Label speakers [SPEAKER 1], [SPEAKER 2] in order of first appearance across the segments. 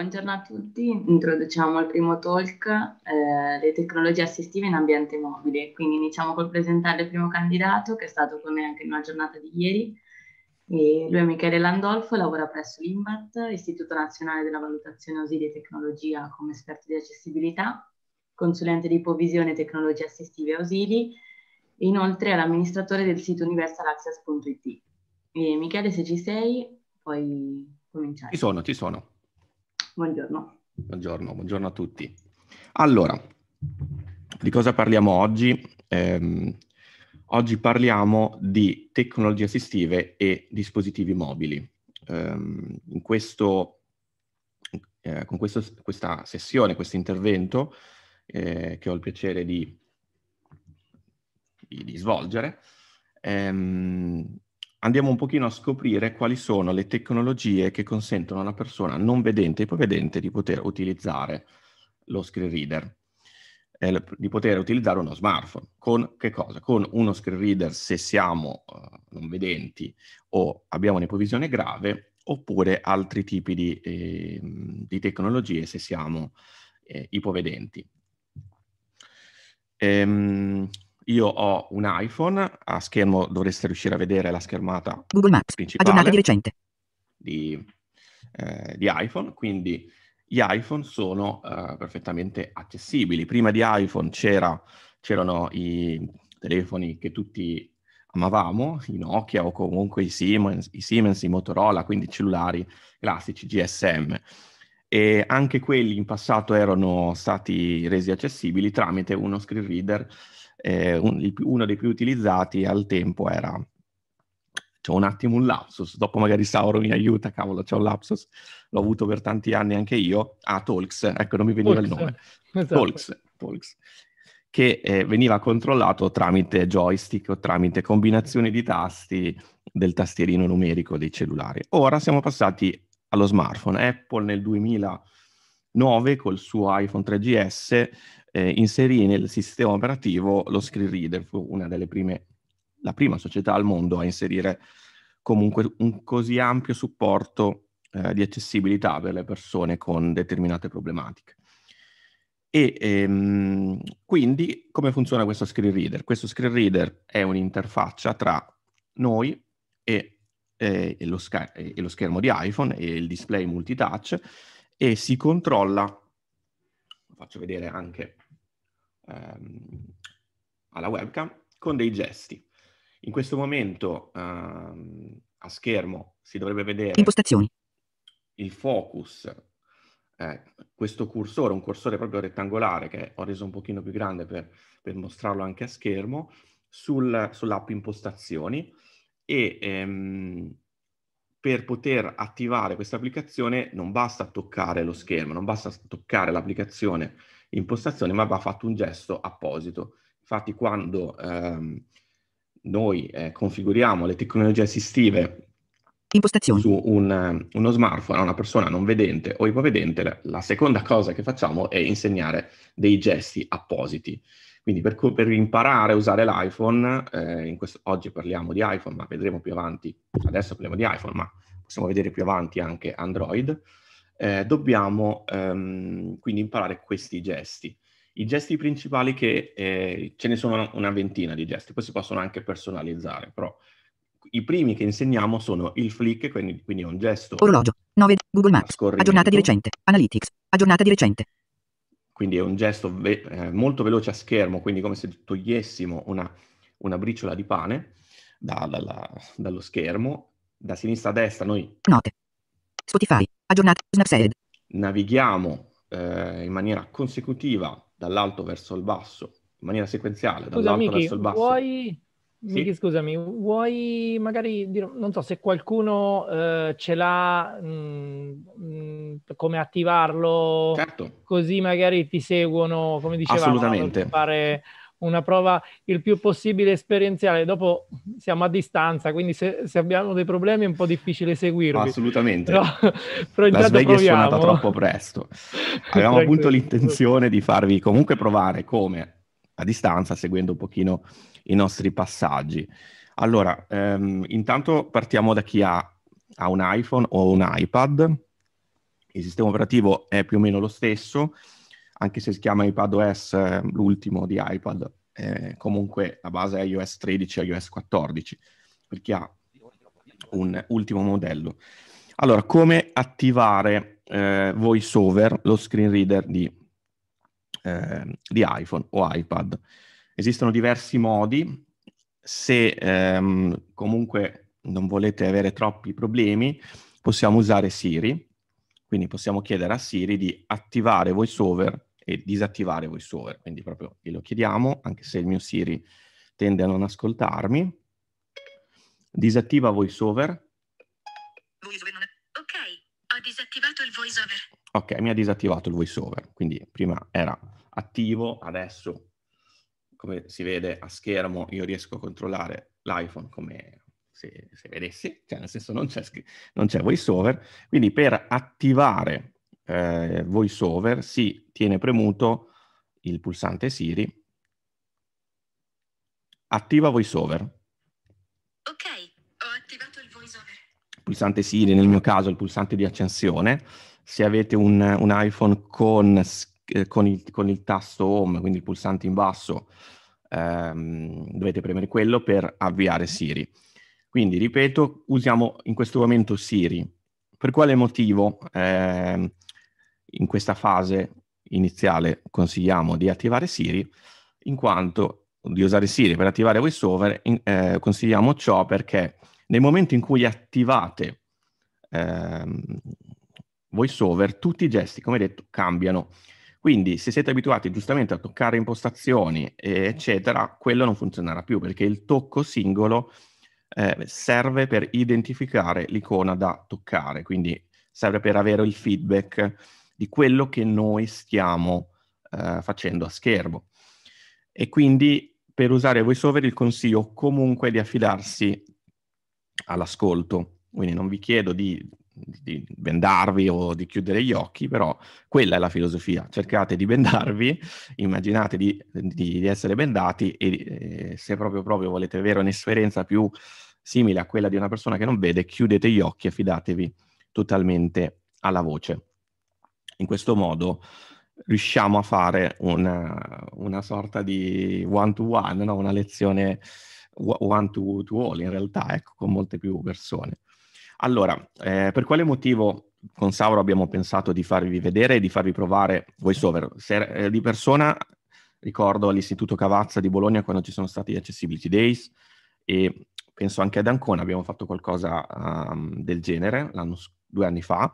[SPEAKER 1] buongiorno a tutti. Introduciamo il primo talk eh, le tecnologie assistive in ambiente mobile. Quindi iniziamo col presentare il primo candidato che è stato con me anche nella giornata di ieri. E lui è Michele Landolfo, lavora presso l'IMBAT, Istituto Nazionale della Valutazione Ausili e Tecnologia come esperto di accessibilità, consulente di ipovisione tecnologie assistive e ausili e inoltre è l'amministratore del sito universalaccess.it. Michele, se ci sei, puoi cominciare. Ci
[SPEAKER 2] sono, ci sono.
[SPEAKER 1] Buongiorno.
[SPEAKER 2] Buongiorno, buongiorno a tutti. Allora, di cosa parliamo oggi? Eh, oggi parliamo di tecnologie assistive e dispositivi mobili. Eh, questo, eh, con questo, questa sessione, questo intervento, eh, che ho il piacere di, di, di svolgere, ehm, andiamo un pochino a scoprire quali sono le tecnologie che consentono a una persona non vedente e ipovedente di poter utilizzare lo screen reader, eh, di poter utilizzare uno smartphone. Con che cosa? Con uno screen reader se siamo uh, non vedenti o abbiamo un'ipovisione grave, oppure altri tipi di, eh, di tecnologie se siamo eh, ipovedenti. Ehm, io ho un iPhone, a schermo dovreste riuscire a vedere la schermata
[SPEAKER 3] Google Maps, principale aggiornata di recente
[SPEAKER 2] di, eh, di iPhone, quindi gli iPhone sono eh, perfettamente accessibili. Prima di iPhone c'era, c'erano i telefoni che tutti amavamo, i Nokia o comunque i Siemens, i, Siemens, i Motorola, quindi cellulari classici GSM. E anche quelli in passato erano stati resi accessibili tramite uno screen reader eh, un, uno dei più utilizzati al tempo era c'ho un attimo un lapsus, dopo magari Sauro mi aiuta, cavolo, c'ho un lapsus, l'ho avuto per tanti anni anche io, ah, Talks, ecco, non mi veniva Talks, il nome,
[SPEAKER 4] esatto. Talks,
[SPEAKER 2] Talks, che eh, veniva controllato tramite joystick o tramite combinazioni di tasti del tastierino numerico dei cellulari. Ora siamo passati allo smartphone, Apple nel 2009 col suo iPhone 3GS eh, inserì nel sistema operativo lo screen reader, fu una delle prime, la prima società al mondo a inserire comunque un così ampio supporto eh, di accessibilità per le persone con determinate problematiche. E ehm, quindi come funziona questo screen reader? Questo screen reader è un'interfaccia tra noi e, e, eh, e, lo, scher- e lo schermo di iPhone e il display multitouch e si controlla faccio vedere anche ehm, alla webcam con dei gesti. In questo momento ehm, a schermo si dovrebbe vedere Impostazioni. il focus, eh, questo cursore, un cursore proprio rettangolare che ho reso un pochino più grande per, per mostrarlo anche a schermo, sul, sull'app impostazioni e ehm, per poter attivare questa applicazione non basta toccare lo schermo, non basta toccare l'applicazione impostazione, ma va fatto un gesto apposito. Infatti quando ehm, noi eh, configuriamo le tecnologie assistive su un, uno smartphone a una persona non vedente o ipovedente, la, seconda cosa che facciamo è insegnare dei gesti appositi. Quindi per, per imparare a usare l'iPhone, eh, questo, oggi parliamo di iPhone, ma vedremo più avanti, adesso parliamo di iPhone, ma possiamo vedere più avanti anche Android, eh, dobbiamo ehm, quindi imparare questi gesti. I gesti principali che eh, ce ne sono una ventina di gesti, poi si possono anche personalizzare, però i primi che insegniamo sono il flick, quindi, quindi è un gesto. Orologio,
[SPEAKER 3] 9, Google Maps,
[SPEAKER 2] aggiornata di recente,
[SPEAKER 3] Analytics, aggiornata di recente.
[SPEAKER 2] Quindi è un gesto ve- eh, molto veloce a schermo, quindi come se togliessimo una, una briciola di pane da, dalla, dallo schermo. Da sinistra a destra noi...
[SPEAKER 3] Note, Spotify, Aggiornato. Snapseed.
[SPEAKER 2] Navighiamo eh, in maniera consecutiva dall'alto verso il basso, in maniera sequenziale, Scusa, dall'alto Michi, verso il basso.
[SPEAKER 4] Vuoi... Sì. Michi, scusami, vuoi magari dire, non so se qualcuno eh, ce l'ha, mh, mm, mh, mm, come attivarlo, certo. così magari ti seguono, come dicevamo, Assolutamente. fare una prova il più possibile esperienziale. Dopo siamo a distanza, quindi se, se abbiamo dei problemi è un po' difficile seguirvi. Assolutamente. Però, però La sveglia proviamo. è suonata troppo
[SPEAKER 2] presto. Avevamo appunto l'intenzione di farvi comunque provare come a distanza, seguendo un pochino i nostri passaggi. Allora, ehm, intanto partiamo da chi ha, ha un iPhone o un iPad. Il sistema operativo è più o meno lo stesso, anche se si chiama iPad OS ehm, l'ultimo di iPad, eh, comunque la base è iOS 13 e iOS 14, perché ha un ultimo modello. Allora, come attivare eh, VoiceOver, lo screen reader di, eh, di, iPhone o iPad? Esistono diversi modi, se ehm, comunque non volete avere troppi problemi, possiamo usare Siri, quindi possiamo chiedere a Siri di attivare VoiceOver e disattivare VoiceOver, quindi proprio glielo chiediamo, anche se il mio Siri tende a non ascoltarmi. Disattiva VoiceOver. VoiceOver non è... Ok, ho disattivato il VoiceOver. Ok, mi ha disattivato il VoiceOver, quindi prima era attivo, adesso come si vede a schermo io riesco a controllare l'iPhone come se, se vedessi, cioè nel senso non c'è, non c'è VoiceOver, quindi per attivare eh, voiceover si tiene premuto il pulsante Siri. Attiva voiceover. Ok, ho attivato il voiceover. Pulsante Siri, nel mio caso il pulsante di accensione. Se avete un, un iPhone con, eh, con, il, con, il, tasto home, quindi il pulsante in basso, ehm, dovete premere quello per avviare Siri. Quindi, ripeto, usiamo in questo momento Siri. Per quale motivo? Eh, in questa fase iniziale consigliamo di attivare Siri, in quanto di usare Siri per attivare VoiceOver in, eh, consigliamo ciò perché nel momento in cui attivate ehm, VoiceOver tutti i gesti, come detto, cambiano. Quindi se siete abituati giustamente a toccare impostazioni, eccetera, quello non funzionerà più perché il tocco singolo eh, serve per identificare l'icona da toccare, quindi serve per avere il feedback di quello che noi stiamo eh, facendo a schermo. E quindi per usare VoiceOver il consiglio comunque di affidarsi all'ascolto. Quindi non vi chiedo di, di, bendarvi o di chiudere gli occhi, però quella è la filosofia. Cercate di bendarvi, immaginate di, di, di essere bendati e eh, se proprio, proprio volete avere un'esperienza più simile a quella di una persona che non vede, chiudete gli occhi e fidatevi totalmente alla voce. In questo modo riusciamo a fare una, una sorta di one-to-one, no? una lezione one-to-all in realtà, ecco, con molte più persone. Allora, eh, per quale motivo con Sauro abbiamo pensato di farvi vedere e di farvi provare VoiceOver? Se, eh, di persona ricordo all'Istituto Cavazza di Bologna quando ci sono stati gli Accessibility Days e penso anche ad Ancona abbiamo fatto qualcosa um, del genere due anni fa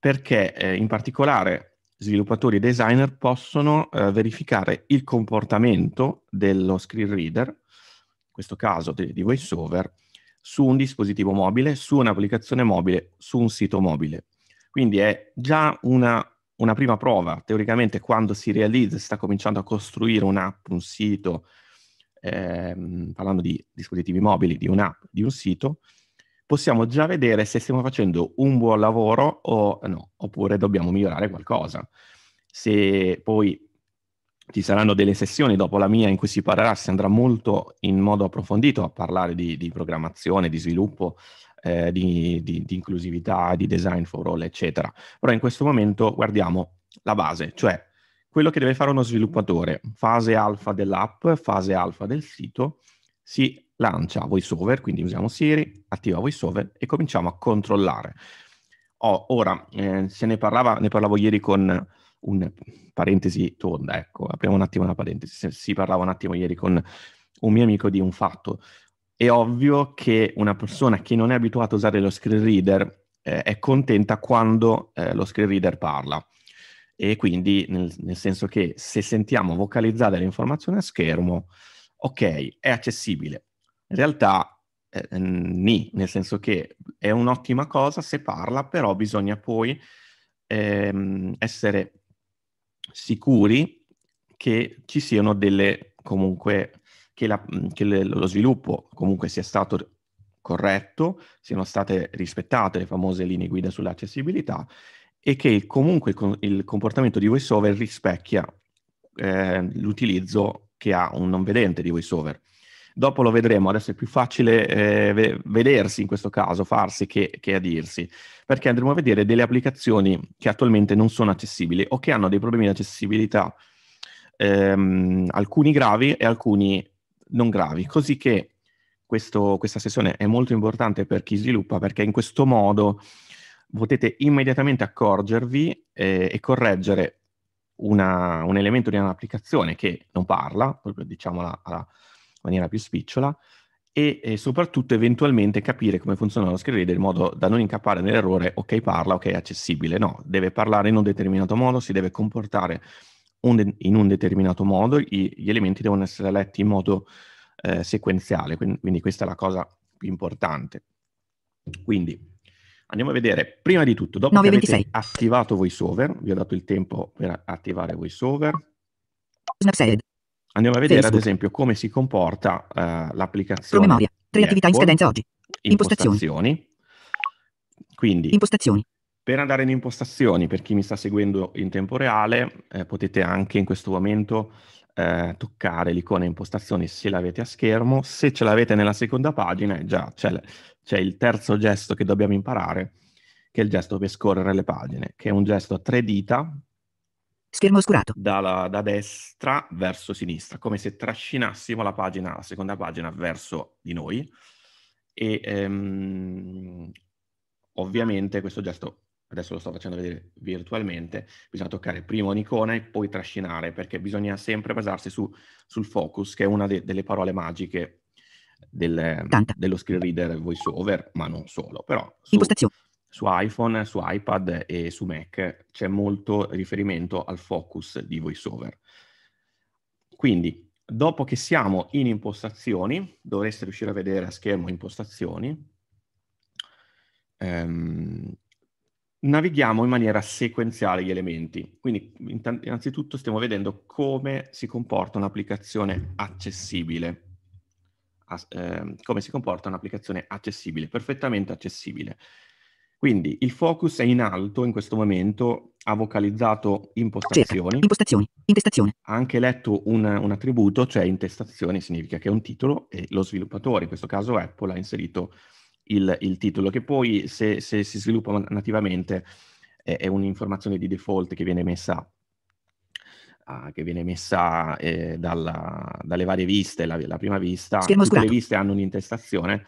[SPEAKER 2] perché eh, in particolare sviluppatori e designer possono eh, verificare il comportamento dello screen reader, in questo caso di, di VoiceOver, su un dispositivo mobile, su un'applicazione mobile, su un sito mobile. Quindi è già una, una prima prova, teoricamente quando si realizza, si sta cominciando a costruire un'app, un sito, ehm, parlando di dispositivi mobili, di un'app, di un sito, possiamo già vedere se stiamo facendo un buon lavoro o no, oppure dobbiamo migliorare qualcosa. Se poi ci saranno delle sessioni dopo la mia in cui si parlerà, si andrà molto in modo approfondito a parlare di, di programmazione, di sviluppo, eh, di, di, di, inclusività, di design for all, eccetera. Però in questo momento guardiamo la base, cioè quello che deve fare uno sviluppatore, fase alfa dell'app, fase alfa del sito, si lancia VoiceOver, quindi usiamo Siri, attiva VoiceOver e cominciamo a controllare. Oh, ora, eh, se ne, parlava, ne parlavo ieri con un parentesi tonda, ecco, apriamo un attimo una parentesi, si parlava un attimo ieri con un mio amico di un fatto. È ovvio che una persona che non è abituata a usare lo screen reader eh, è contenta quando eh, lo screen reader parla. E quindi, nel, nel senso che se sentiamo vocalizzare l'informazione a schermo, ok, è accessibile, in realtà eh, nì, nel senso che è un'ottima cosa se parla, però bisogna poi ehm, essere sicuri che ci siano delle comunque che, la, che le, lo sviluppo comunque sia stato corretto, siano state rispettate le famose linee guida sull'accessibilità e che comunque il, il comportamento di voiceover rispecchia eh, l'utilizzo che ha un non vedente di voiceover. Dopo lo vedremo, adesso è più facile eh, vedersi in questo caso, farsi che, che a dirsi, perché andremo a vedere delle applicazioni che attualmente non sono accessibili o che hanno dei problemi di accessibilità, ehm, alcuni gravi e alcuni non gravi, così che questo, questa sessione è molto importante per chi sviluppa perché in questo modo potete immediatamente accorgervi eh, e correggere una, un elemento di un'applicazione che non parla, proprio diciamola alla, maniera più spicciola e, e, soprattutto eventualmente capire come funziona lo screen reader in modo da non incappare nell'errore ok parla, ok è accessibile. No, deve parlare in un determinato modo, si deve comportare un de- in un determinato modo, i- gli elementi devono essere letti in modo eh, sequenziale, quindi, quindi questa è la cosa più importante. Quindi andiamo a vedere, prima di tutto, dopo 9, che 26. avete attivato VoiceOver, vi ho dato il tempo per attivare VoiceOver. Snapseed. Andiamo a vedere Facebook. ad esempio come si comporta uh, l'applicazione. Promemoria, tre attività in scadenza oggi. Impostazioni. impostazioni. Quindi, impostazioni. per andare in impostazioni, per chi mi sta seguendo in tempo reale, eh, potete anche in questo momento eh, toccare l'icona impostazioni se l'avete a schermo. Se ce l'avete nella seconda pagina, eh, già c'è, c'è il terzo gesto che dobbiamo imparare, che è il gesto per scorrere le pagine, che è un gesto a tre dita Schermo oscurato. Dalla, da destra verso sinistra, come se trascinassimo la pagina, la seconda pagina verso di noi. E ehm, ovviamente questo gesto, adesso lo sto facendo vedere virtualmente, bisogna toccare prima un'icona e poi trascinare, perché bisogna sempre basarsi su, sul focus, che è una de- delle parole magiche del, dello screen reader voice over, ma non solo. Però su, Impostazione su iPhone, su iPad e su Mac c'è molto riferimento al focus di VoiceOver. Quindi, dopo che siamo in impostazioni, dovreste riuscire a vedere a schermo impostazioni, ehm, navighiamo in maniera sequenziale gli elementi. Quindi innanzitutto stiamo vedendo come si comporta un'applicazione accessibile. A, ehm, come si comporta un'applicazione accessibile, perfettamente accessibile. Quindi il focus è in alto in questo momento, ha vocalizzato impostazioni. Cerca, impostazioni, intestazione. Ha anche letto un, un, attributo, cioè intestazione significa che è un titolo e lo sviluppatore, in questo caso Apple, ha inserito il, il titolo, che poi se, se, si sviluppa nativamente è, è un'informazione di default che viene messa ah, che viene messa eh, dalla, dalle varie viste, la, la prima vista, Schermo tutte le viste hanno un'intestazione,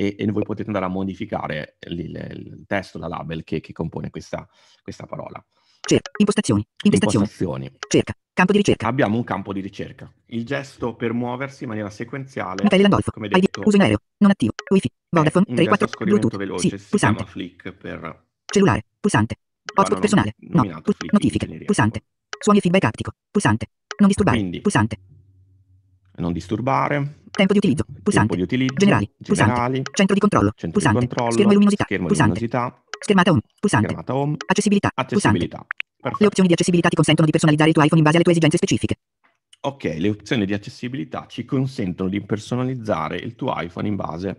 [SPEAKER 2] e, e voi potete andare a modificare il, il testo, la label che, che compone questa, questa parola. Cerca, impostazioni, impostazioni, impostazioni. Cerca, campo di ricerca. Abbiamo un campo di ricerca. Il gesto per muoversi in maniera sequenziale. Natale Landolfo, come detto, ID, uso in aereo, non attivo, wifi, Vodafone, 3, 4, Bluetooth, veloce, sì, pulsante. flick per...
[SPEAKER 3] Cellulare, pulsante, hotspot personale, no, pulsante, notifiche, pulsante, suoni e feedback aptico, pulsante, non disturbare, Quindi. pulsante,
[SPEAKER 2] non disturbare. Tempo di utilizzo. Pulsante. Tempo di utilizzo. Generali. Generali. Centro di controllo. Centro pulsante. Di controllo. Schermo e luminosità. Schermo pulsante. luminosità. Schermata home. Pulsante. Schermata home. Accessibilità. Accessibilità.
[SPEAKER 3] Perfetto. Le opzioni di accessibilità ti consentono di personalizzare il tuo iPhone in base alle tue esigenze specifiche.
[SPEAKER 2] Ok, le opzioni di accessibilità ci consentono di personalizzare il tuo iPhone in base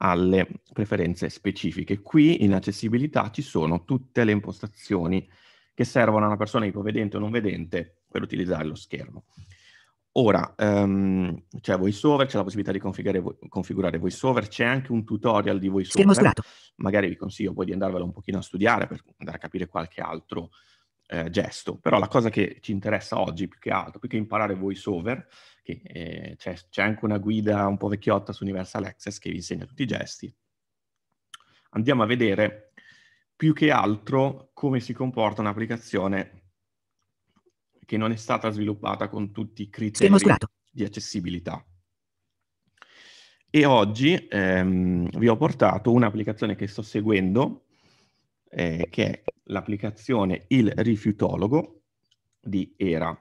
[SPEAKER 2] alle preferenze specifiche. Qui in accessibilità ci sono tutte le impostazioni che servono a una persona ipovedente o non vedente per utilizzare lo schermo. Ora, um, c'è VoiceOver, c'è la possibilità di vo- configurare VoiceOver, c'è anche un tutorial di VoiceOver. Magari vi consiglio poi di andarvelo un pochino a studiare per andare a capire qualche altro eh, gesto. Però la cosa che ci interessa oggi più che altro, più che imparare VoiceOver, che eh, c'è, c'è anche una guida un po' vecchiotta su Universal Access che vi insegna tutti i gesti, andiamo a vedere più che altro come si comporta un'applicazione che non è stata sviluppata con tutti i criteri di accessibilità. E oggi ehm, vi ho portato un'applicazione che sto seguendo, eh, che è l'applicazione Il Rifiutologo di ERA.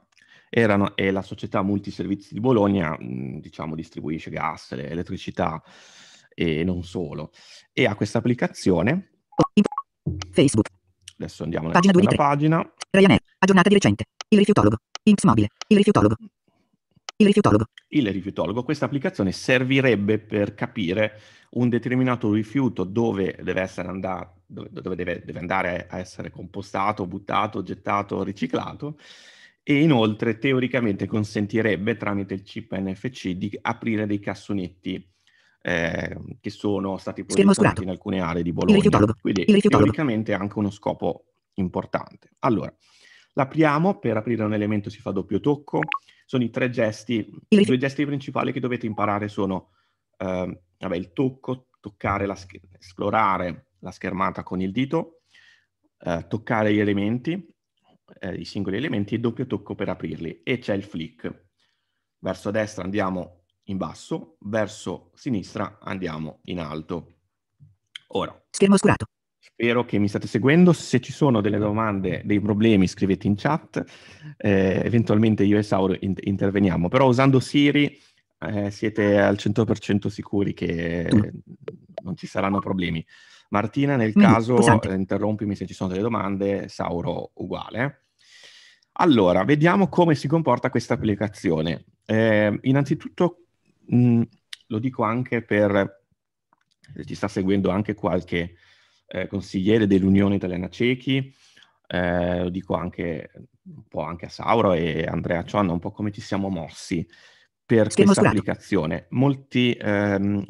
[SPEAKER 2] ERA è la società multiservizi di Bologna, mh, mm, diciamo distribuisce gas, elettricità e non solo. E ha questa applicazione. Facebook. Adesso andiamo nella pagina. Ryanair. Aggiornata di recente. Il rifiutologo. Imps mobile. Il rifiutologo. Il rifiutologo. Il rifiutologo. Questa applicazione servirebbe per capire un determinato rifiuto dove deve essere andato dove, deve, deve andare a essere compostato, buttato, gettato, riciclato e inoltre teoricamente consentirebbe tramite il chip NFC di aprire dei cassonetti eh, che sono stati progettati in alcune aree di Bologna. Quindi teoricamente ha anche uno scopo importante. Allora, l'apriamo, per aprire un elemento si fa doppio tocco, sono i tre gesti, i due gesti principali che dovete imparare sono eh, vabbè, il tocco, toccare la sch- esplorare la schermata con il dito, eh, toccare gli elementi, eh, i singoli elementi e doppio tocco per aprirli e c'è il flick. Verso destra andiamo in basso, verso sinistra andiamo in alto. Ora. Schermo oscurato. Spero che mi state seguendo. Se ci sono delle domande, dei problemi, scrivete in chat. Eh, eventualmente io e Sauro in- interveniamo. Però usando Siri eh, siete al 100% sicuri che mm. non ci saranno problemi. Martina, nel mm, caso, mm, interrompimi se ci sono delle domande. Sauro, uguale. Allora, vediamo come si comporta questa applicazione. Eh, innanzitutto, mh, mm, lo dico anche per... Eh, ci sta seguendo anche qualche eh, consigliere dell'Unione Italiana Cechi, eh, lo dico anche un po' anche a Sauro e Andrea Cionna, un po' come ci siamo mossi per Stiamo questa surato. applicazione. Molti ehm,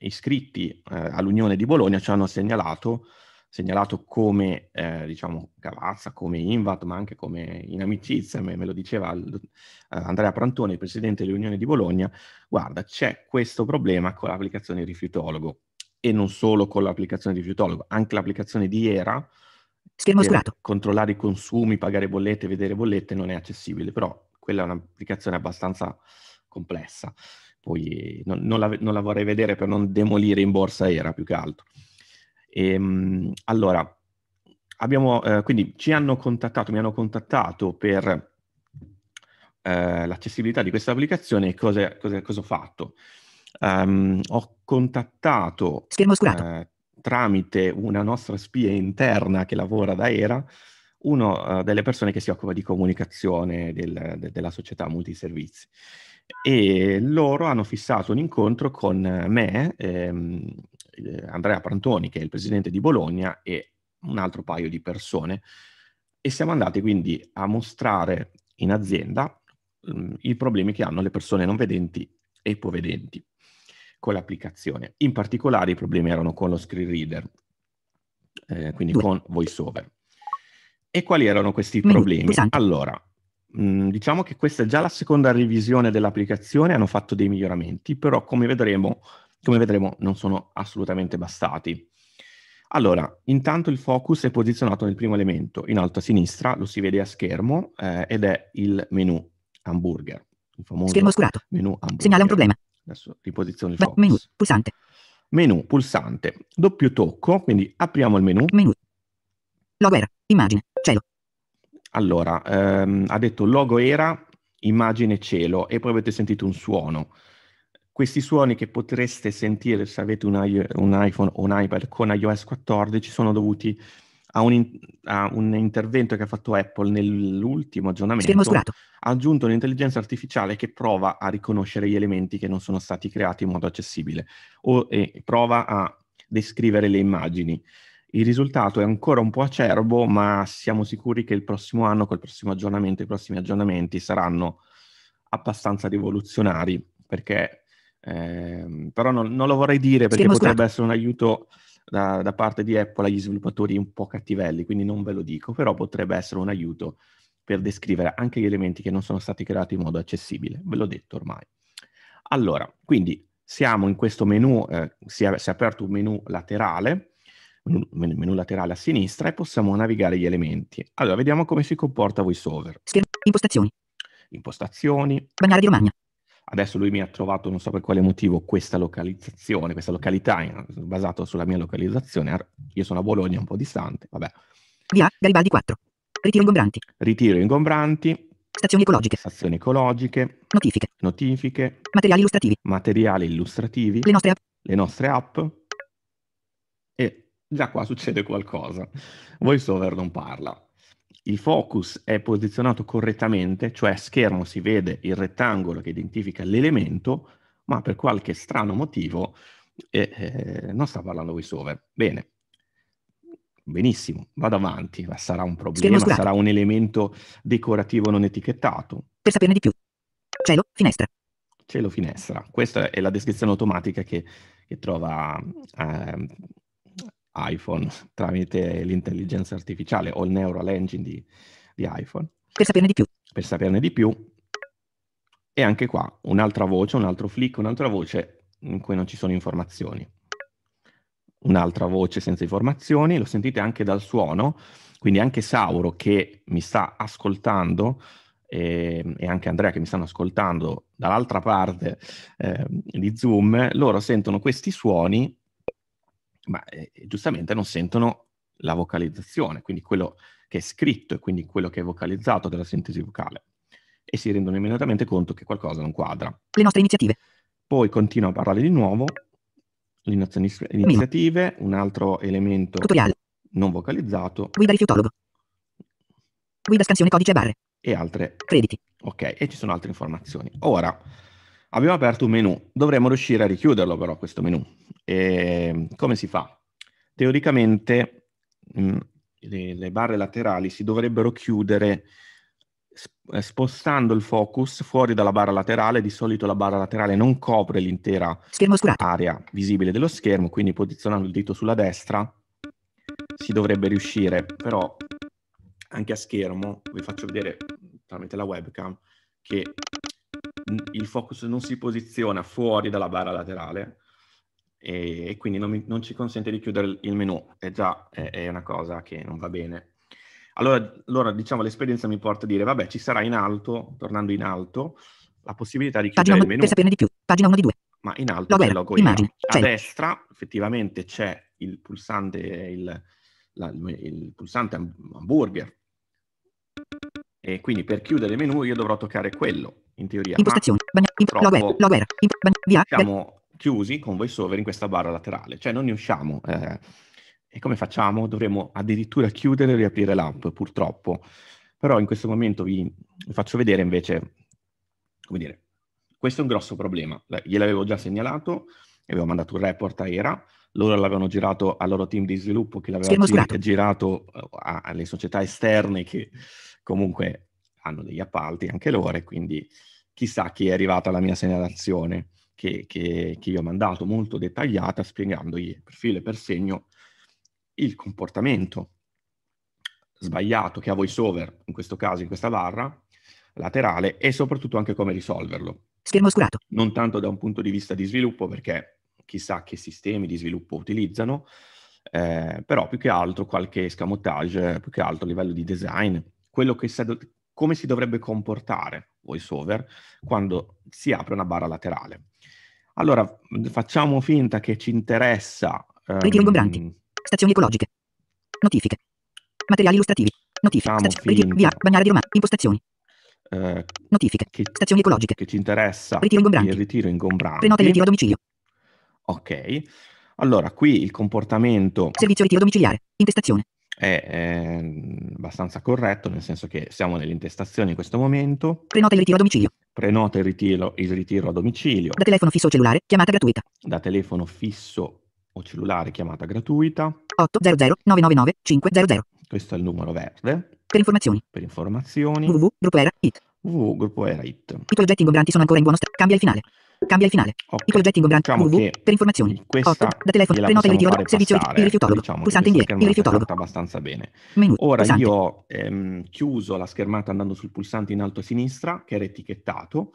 [SPEAKER 2] iscritti eh, all'Unione di Bologna ci hanno segnalato, segnalato come eh, diciamo Cavazza, come Invat, ma anche come in amicizia, me, me lo diceva l- eh, Andrea Prantoni, presidente dell'Unione di Bologna, guarda c'è questo problema con l'applicazione rifiutologo e non solo con l'applicazione di Futologo, anche l'applicazione di ERA. Schermo Controllare i consumi, pagare bollette, vedere bollette non è accessibile, però quella è un'applicazione abbastanza complessa. Poi non, non, la, non la, vorrei vedere per non demolire in borsa ERA più che altro. E, ehm, allora, abbiamo, eh, quindi ci hanno contattato, mi hanno contattato per eh, l'accessibilità di questa applicazione e cosa, cosa, cosa ho fatto? ehm, ho contattato eh, tramite una nostra spia interna che lavora da ERA, una eh, delle persone che si occupa di comunicazione del, de, della società multiservizi. E loro hanno fissato un incontro con me, ehm, eh, Andrea Prantoni, che è il presidente di Bologna, e un altro paio di persone. E siamo andati quindi a mostrare in azienda mh, mm, i problemi che hanno le persone non vedenti e ipovedenti con l'applicazione. In particolare i problemi erano con lo screen reader, eh, quindi Due. con VoiceOver. E quali erano questi problemi? Pesante. Allora, mh, mm, diciamo che questa è già la seconda revisione dell'applicazione, hanno fatto dei miglioramenti, però come vedremo, come vedremo non sono assolutamente bastati. Allora, intanto il focus è posizionato nel primo elemento, in alto a sinistra, lo si vede a schermo, eh, ed è il menu hamburger. Il famoso schermo oscurato. Menu hamburger. Segnala un problema. Adesso riposiziono il focus. Menu, pulsante. Menu, pulsante. Doppio tocco, quindi apriamo il menu. Menu. Logo era, immagine, cielo. Allora, ehm, ha detto logo era, immagine, cielo e poi avete sentito un suono. Questi suoni che potreste sentire se avete un, un iPhone o un iPad con iOS 14 sono dovuti a un, in- a un, intervento che ha fatto Apple nell'ultimo aggiornamento, ha aggiunto un'intelligenza artificiale che prova a riconoscere gli elementi che non sono stati creati in modo accessibile o eh, prova a descrivere le immagini. Il risultato è ancora un po' acerbo, ma siamo sicuri che il prossimo anno, col prossimo aggiornamento, i prossimi aggiornamenti saranno abbastanza rivoluzionari, perché eh, però non, non, lo vorrei dire perché potrebbe essere un aiuto da, da, parte di Apple agli sviluppatori un po' cattivelli, quindi non ve lo dico, però potrebbe essere un aiuto per descrivere anche gli elementi che non sono stati creati in modo accessibile. Ve l'ho detto ormai. Allora, quindi siamo in questo menu, eh, si, è, si, è, aperto un menu laterale, menu, menu, laterale a sinistra e possiamo navigare gli elementi. Allora, vediamo come si comporta VoiceOver. Schermo, impostazioni. Impostazioni. Banale di Romagna. Adesso lui mi ha trovato, non so per quale motivo, questa localizzazione, questa località, basato sulla mia localizzazione. Io sono a Bologna, un po' distante, vabbè. Via Garibaldi 4. Ritiro ingombranti. Ritiro ingombranti. Stazioni ecologiche. Stazioni ecologiche. Notifiche. Notifiche. Materiali illustrativi. Materiali illustrativi. Le nostre app. Le nostre app. E già qua succede qualcosa. VoiceOver non parla il focus è posizionato correttamente, cioè a schermo si vede il rettangolo che identifica l'elemento, ma per qualche strano motivo eh, eh, non sta parlando voiceover. Bene, benissimo, vado avanti, ma sarà un problema, sarà un elemento decorativo non etichettato. Per saperne di più, cielo, finestra. Cielo, finestra. Questa è la descrizione automatica che, che trova eh, iPhone tramite l'intelligenza artificiale o il neural engine di, di iPhone. Per saperne di più. Per saperne di più. E anche qua un'altra voce, un altro flick, un'altra voce in cui non ci sono informazioni. Un'altra voce senza informazioni, lo sentite anche dal suono, quindi anche Sauro che mi sta ascoltando e, ehm, e anche Andrea che mi stanno ascoltando dall'altra parte eh, di Zoom, loro sentono questi suoni ma eh, giustamente non sentono la vocalizzazione, quindi quello che è scritto e quindi quello che è vocalizzato della sintesi vocale e si rendono immediatamente conto che qualcosa non quadra. Le nostre iniziative. Poi continua a parlare di nuovo, le nostre iniziative, un altro elemento Tutorial. non vocalizzato. Guida rifiutologo.
[SPEAKER 3] Guida scansione codice barre.
[SPEAKER 2] E altre. Crediti. Ok, e ci sono altre informazioni. Ora, Abbiamo aperto un menu, dovremmo riuscire a richiuderlo però questo menu. E ehm, come si fa? Teoricamente mh, mm, le, le, barre laterali si dovrebbero chiudere eh, spostando il focus fuori dalla barra laterale, di solito la barra laterale non copre l'intera area visibile dello schermo, quindi posizionando il dito sulla destra si dovrebbe riuscire, però anche a schermo, vi faccio vedere tramite la webcam, che il focus non si posiziona fuori dalla barra laterale e, e quindi non, mi, non, ci consente di chiudere il menu, è già è, è una cosa che non va bene. Allora, allora, diciamo, l'esperienza mi porta a dire, vabbè, ci sarà in alto, tornando in alto, la possibilità di chiudere Pagina il menu. Per di più. Pagina 1 di 2. Ma in alto logo, logo immagine, A destra effettivamente c'è il pulsante, il, la, il pulsante hamburger e quindi per chiudere il menu io dovrò toccare quello, in teoria. Impostazione,
[SPEAKER 3] ban- in- logger, via.
[SPEAKER 2] Siamo chiusi con VoiceOver in questa barra laterale, cioè non ne usciamo. Eh. E come facciamo? Dovremo addirittura chiudere e riaprire l'app, purtroppo. Però in questo momento vi, faccio vedere invece, come dire, questo è un grosso problema. Gliel'avevo già segnalato, avevo mandato un report a ERA, loro l'avevano girato al loro team di sviluppo che l'aveva girato eh, alle società esterne che comunque hanno degli appalti anche loro e quindi chissà chi è arrivata alla mia segnalazione che, che, che io ho mandato molto dettagliata spiegandogli per filo e per segno il comportamento sbagliato che ha voiceover, in questo caso in questa barra laterale, e soprattutto anche come risolverlo. Schermo oscurato. Non tanto da un punto di vista di sviluppo, perché chissà che sistemi di sviluppo utilizzano, eh, però più che altro qualche scamotage, più che altro a livello di design, quello che si, come si dovrebbe comportare VoiceOver quando si apre una barra laterale. Allora, facciamo finta che ci interessa... Ehm, ingombranti, stazioni ecologiche, notifiche, materiali illustrativi, notifiche, stazioni, ritiro, via, bagnare di Roma, impostazioni. Eh, notifiche, che, stazioni ecologiche, che ci interessa ritiro ingombranti. il ritiro ingombrante. Prenota il ritiro a domicilio. Ok, allora qui il comportamento... Servizio ritiro domiciliare, intestazione, è ehm, abbastanza corretto, nel senso che siamo nelle intestazioni in questo momento. Prenota il ritiro a domicilio. Prenota il ritiro, il ritiro a domicilio. Da
[SPEAKER 3] telefono fisso o cellulare, chiamata gratuita.
[SPEAKER 2] Da telefono fisso o cellulare, chiamata gratuita. 800 999 500. Questo è il numero verde. Per informazioni. Per informazioni. www.gruppoera.it www.gruppoera.it I progetti ingombranti sono ancora in buono stato.
[SPEAKER 3] Cambia il finale. Cambia il finale. Okay. I progetti ingombranti. Diciamo www. Per informazioni. 8. Da telefono. Prenota il ritiro. Servizio il rifiutologo. Diciamo pulsante indietro. Il rifiutologo.
[SPEAKER 2] abbastanza bene. Menu. Ora pulsante. io ho ehm, chiuso la schermata andando sul pulsante in alto a sinistra che era etichettato.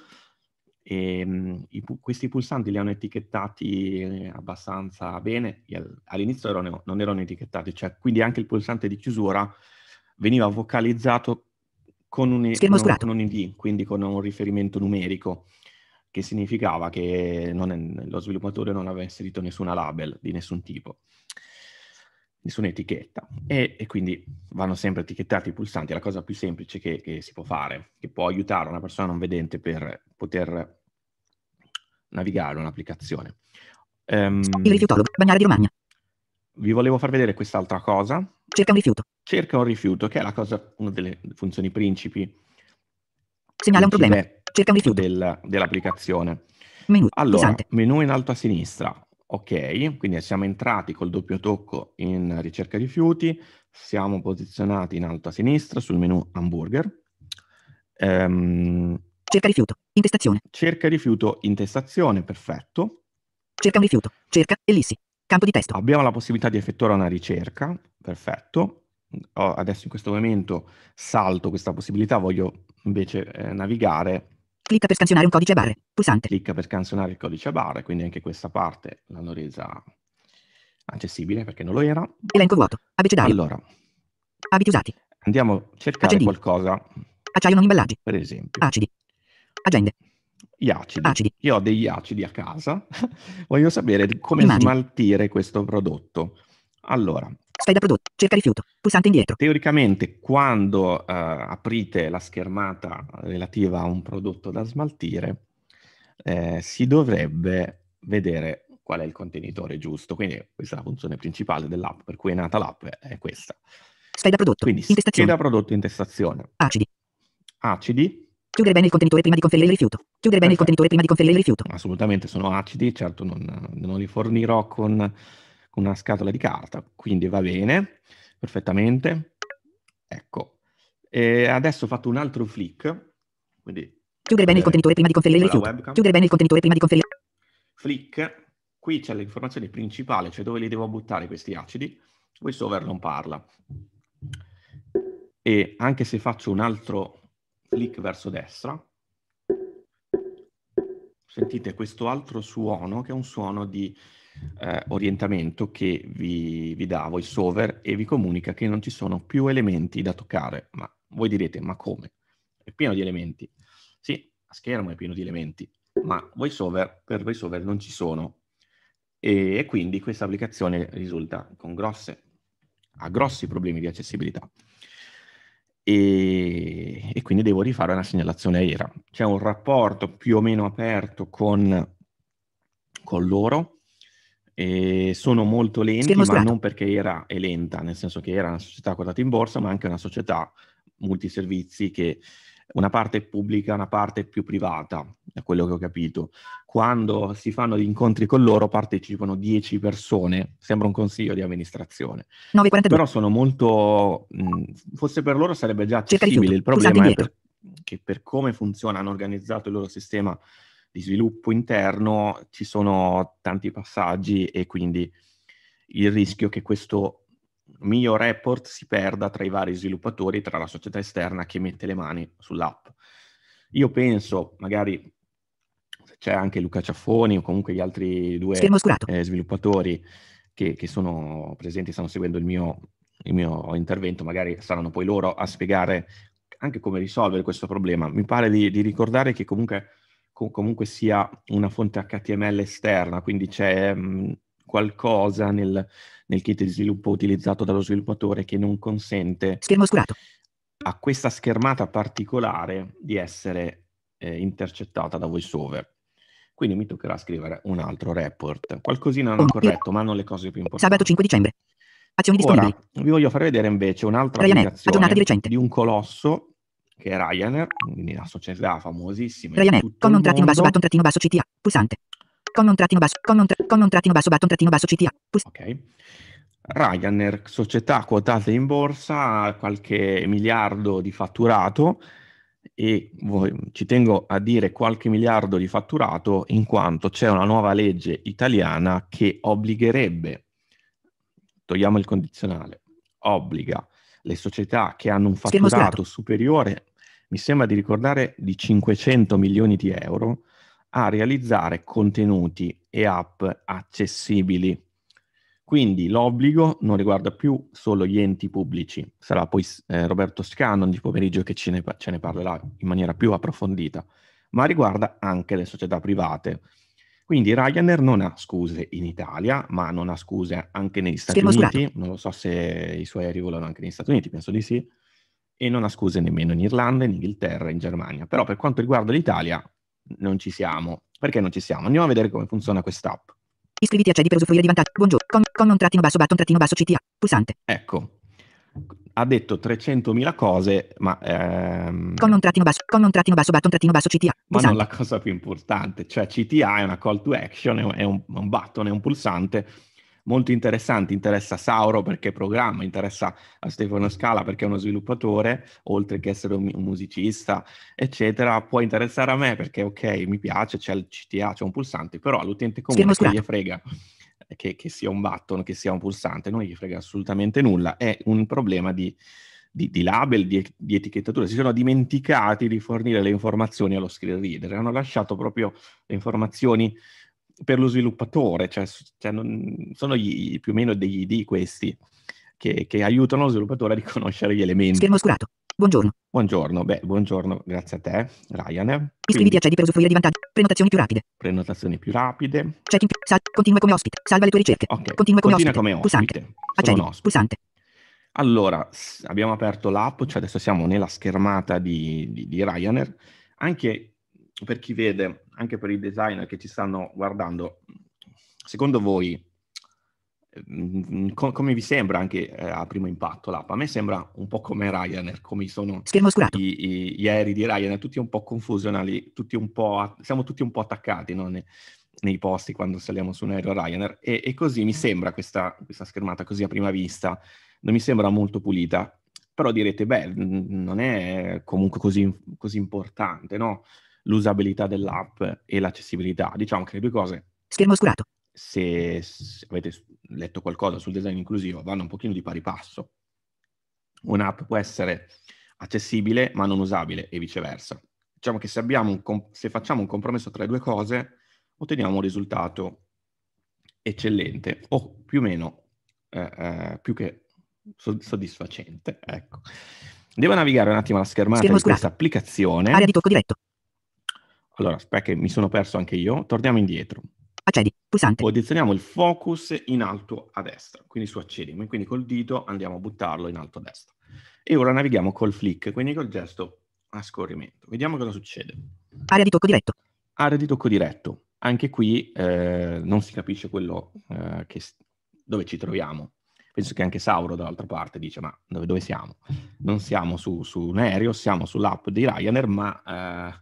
[SPEAKER 2] E, ehm, i, questi pulsanti li hanno etichettati eh, abbastanza bene. All'inizio erano, non erano etichettati, cioè, quindi anche il pulsante di chiusura veniva vocalizzato con un, con, con un ID, quindi con un riferimento numerico che significava che è, lo sviluppatore non aveva inserito nessuna label di nessun tipo, nessuna etichetta. E, e quindi vanno sempre etichettati i pulsanti, è la cosa più semplice che, che, si può fare, che può aiutare una persona non vedente per poter navigare un'applicazione. Um, il rifiutologo, bagnare di Romagna. Vi volevo far vedere quest'altra cosa. Cerca un rifiuto. Cerca un rifiuto, che è cosa, una delle funzioni principi. Segnala un problema. Beh, Cerca un rifiuto. Del, dell'applicazione.
[SPEAKER 1] Menu. Allora, pesante.
[SPEAKER 2] menu in alto a sinistra. Ok, quindi siamo entrati col doppio tocco in ricerca rifiuti, siamo posizionati in alto a sinistra sul menu hamburger. Ehm, cerca rifiuto, intestazione. Cerca rifiuto, intestazione, perfetto. Cerca un rifiuto, cerca, ellissi, campo di testo. Abbiamo la possibilità di effettuare una ricerca, perfetto. adesso in questo momento salto questa possibilità, voglio invece eh, navigare
[SPEAKER 3] Clicca per scansionare un codice a barre.
[SPEAKER 2] Pulsante. Clicca per scansionare il codice a barre, quindi anche questa parte l'hanno resa accessibile perché non lo era. Elenco vuoto. Abecedario. Allora. Abiti usati. Andiamo a cercare Accendini. qualcosa. Acciaio non imballaggi. Per esempio. Acidi. Agende. Gli acidi. acidi. Io ho degli acidi a casa. Voglio sapere come Immagini. smaltire questo prodotto. Allora, Scheda prodotto. Cerca rifiuto. Pulsante indietro. Teoricamente, quando uh, aprite la schermata relativa a un prodotto da smaltire, eh, si dovrebbe vedere qual è il contenitore giusto. Quindi questa è la funzione principale dell'app, per cui è nata l'app, è questa. Scheda prodotto. Quindi intestazione. scheda prodotto intestazione. Acidi. Acidi. Chiudere
[SPEAKER 3] bene il contenitore prima di conferire il rifiuto. Chiudere bene il contenitore prima di
[SPEAKER 2] conferire il rifiuto. Assolutamente, sono acidi, certo non, non li fornirò con con una scatola di carta, quindi va bene, perfettamente. Ecco, e adesso ho fatto un altro flick, quindi...
[SPEAKER 3] Chiudere bene il contenitore prima di conferire il rifiuto. Chiudere bene il contenitore prima di conferire...
[SPEAKER 2] Flick, qui c'è l'informazione principale, cioè dove li devo buttare questi acidi, VoiceOver non parla. E anche se faccio un altro flick verso destra, sentite questo altro suono che è un suono di eh, orientamento che vi, vi dà voiceover e vi comunica che non ci sono più elementi da toccare. Ma voi direte, ma come? È pieno di elementi. Sì, a schermo è pieno di elementi, ma voiceover per voiceover non ci sono. E, e quindi questa applicazione risulta con grosse, ha grossi problemi di accessibilità. E, e, quindi devo rifare una segnalazione aerea. C'è un rapporto più o meno aperto con, con loro, e sono molto lenti, ma non perché era lenta, nel senso che era una società quotata in borsa, ma anche una società multiservizi che una parte è pubblica, una parte più privata, da quello che ho capito. Quando si fanno gli incontri con loro partecipano 10 persone, sembra un consiglio di amministrazione. 942. Però sono molto, mh, forse per loro sarebbe già accessibile, il problema è per, che per come funziona, hanno organizzato il loro sistema di sviluppo interno ci sono tanti passaggi e quindi il rischio che questo mio report si perda tra i vari sviluppatori, tra la società esterna che mette le mani sull'app. Io penso, magari c'è anche Luca Ciaffoni o comunque gli altri due eh, sviluppatori che, che, sono presenti, stanno seguendo il mio, il mio, intervento, magari saranno poi loro a spiegare anche come risolvere questo problema. Mi pare di, di ricordare che comunque comunque sia una fonte HTML esterna, quindi c'è mh, mm, qualcosa nel, nel, kit di sviluppo utilizzato dallo sviluppatore che non consente a questa schermata particolare di essere eh, intercettata da voiceover. Quindi mi toccherà scrivere un altro report. Qualcosina non ho corretto, ma non le cose più importanti. Sabato 5 dicembre. Azioni disponibili. Ora, vi voglio far vedere invece un'altra Ryanair, applicazione di, di un colosso che è Ryanair, quindi la società famosissima. Ryanair, con un trattino basso, button trattino
[SPEAKER 3] basso CTA, pulsante. Con un trattino basso, con un, tra- con un trattino basso, button trattino basso CTA, pulsante.
[SPEAKER 2] Ok. Ryanair, società quotata in borsa, qualche miliardo di fatturato e ci tengo a dire qualche miliardo di fatturato in quanto c'è una nuova legge italiana che obbligherebbe, togliamo il condizionale, obbliga le società che hanno un fatturato superiore, mi sembra di ricordare, di 500 milioni di euro, a realizzare contenuti e app accessibili. Quindi l'obbligo non riguarda più solo gli enti pubblici, sarà poi eh, Roberto Scannon di pomeriggio che ce ne, ce ne parlerà in maniera più approfondita, ma riguarda anche le società private quindi Ryanair non ha scuse in Italia, ma non ha scuse anche negli Stati Stiamo Uniti. Scurati. Non lo so se i suoi aerei volano anche negli Stati Uniti, penso di sì. E non ha scuse nemmeno in Irlanda, in Inghilterra, in Germania. Però per quanto riguarda l'Italia, non ci siamo. Perché non ci siamo? Andiamo a vedere come funziona quest'app.
[SPEAKER 3] Iscriviti a Cedi per usufruire di vantaggi. Buongiorno. Con, con non trattino basso, button trattino basso CTA. Pulsante.
[SPEAKER 2] Ecco ha detto 300.000 cose, ma... Ehm... Con un
[SPEAKER 3] trattino basso, con un trattino basso, button trattino basso CTA. Ma pulsante. non
[SPEAKER 2] la cosa più importante, cioè CTA è una call to action, è un, un button, è un pulsante molto interessante, interessa Sauro perché programma, interessa a Stefano Scala perché è uno sviluppatore, oltre che essere un, musicista, eccetera, può interessare a me perché ok, mi piace, c'è il CTA, c'è un pulsante, però all'utente comune che gli frega che, che, sia un button, che sia un pulsante, non gli frega assolutamente nulla, è un problema di, di, di label, di, di, etichettatura. Si sono dimenticati di fornire le informazioni allo screen reader, hanno lasciato proprio le informazioni per lo sviluppatore, cioè, cioè non, sono gli, più o meno degli ID questi che, che aiutano lo sviluppatore a riconoscere gli elementi. Schermo oscurato. Buongiorno. Buongiorno, beh, buongiorno, grazie a te, Ryan. Iscriviti a Cedi per usufruire di vantaggi. Prenotazioni più rapide. Prenotazioni più rapide. Check cioè, in, sal- continua come ospite. Salva le tue ricerche. Okay. Continua come continua ospite. Come ospite.
[SPEAKER 3] Pulsante. Accendi. Ospite. Pulsante.
[SPEAKER 2] Allora, abbiamo aperto l'app, cioè adesso siamo nella schermata di, di, di Ryanair. Anche per chi vede, anche per i designer che ci stanno guardando, secondo voi Ehm, come vi sembra anche eh, a primo impatto l'app? A me sembra un po' come Ryanair, come sono i, i, gli aerei di Ryanair, tutti un po' confusionali, tutti un po a- siamo tutti un po' attaccati no? ne- nei posti quando saliamo su un aereo Ryanair e, e così mi sembra questa-, questa, schermata così a prima vista, non mi sembra molto pulita, però direte beh non è comunque così, così importante no? l'usabilità dell'app e l'accessibilità, diciamo che le due cose... Schermo oscurato se, se avete letto qualcosa sul design inclusivo, vanno un pochino di pari passo. Un'app può essere accessibile ma non usabile e viceversa. Diciamo che se, un, se facciamo un compromesso tra le due cose, otteniamo un risultato eccellente o più o meno eh, eh, più che soddisfacente. Ecco. Devo navigare un attimo la schermata Schermo di scurato. questa applicazione. Allora, aspetta che mi sono perso anche io. Torniamo indietro. Accedi, pulsante. Posizioniamo il focus in alto a destra, quindi su accedi, quindi col dito andiamo a buttarlo in alto a destra. E ora navighiamo col flick, quindi col gesto a scorrimento. Vediamo cosa succede. Area di tocco diretto. Area di tocco diretto. Anche qui eh, non si capisce quello eh, che, dove ci troviamo. Penso che anche Sauro dall'altra parte dice, ma dove, dove siamo? Non siamo su, su, un aereo, siamo sull'app di Ryanair, ma... Eh,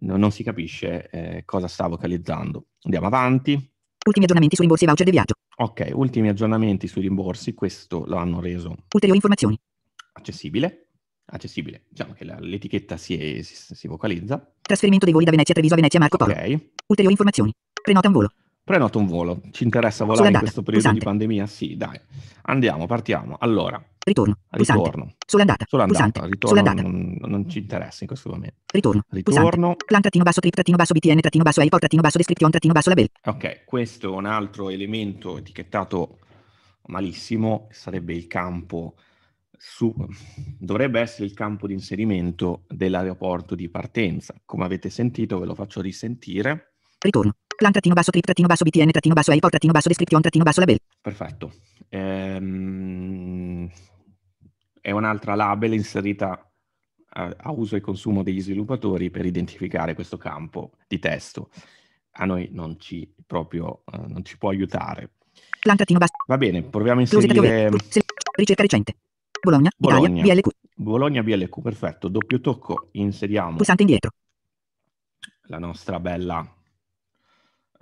[SPEAKER 2] no, non si capisce eh, cosa sta vocalizzando. Andiamo avanti. Ultimi aggiornamenti sui rimborsi e voucher di viaggio. Ok, ultimi aggiornamenti sui rimborsi, questo lo hanno reso. Ulteriori informazioni. Accessibile. Accessibile, diciamo che la, l'etichetta si, si, si, vocalizza.
[SPEAKER 3] Trasferimento dei voli da Venezia Treviso a Venezia Marco Polo. Ok. Ulteriori informazioni. Prenota un volo.
[SPEAKER 2] Prenoto un volo, ci interessa volare in questo periodo pulsante. di pandemia? Sì, dai. Andiamo, partiamo. Allora. Ritorno. Ritorno. Pulsante. Sull'andata. Sull'andata. Ritorno Sull'andata. Non, non, ci interessa in questo momento. Ritorno. Ritorno.
[SPEAKER 3] Plan basso trip trattino basso btn trattino basso airport trattino basso description trattino basso label.
[SPEAKER 2] Ok, questo è un altro elemento etichettato malissimo, sarebbe il campo su, dovrebbe essere il campo di inserimento dell'aeroporto di partenza. Come avete sentito, ve lo faccio risentire. Ritorno.
[SPEAKER 3] Clan trattino basso trip trattino basso btn trattino basso airport trattino basso description trattino basso label.
[SPEAKER 2] Perfetto. Ehm, è un'altra label inserita a, a uso e consumo degli sviluppatori per identificare questo campo di testo. A noi non ci, proprio, uh, non ci può aiutare. Clan trattino basso. Va bene, proviamo a inserire... Ricerca recente.
[SPEAKER 3] Bologna, Bologna, Italia, BLQ.
[SPEAKER 2] Bologna BLQ, perfetto. Doppio tocco, inseriamo. Pulsante indietro. La nostra bella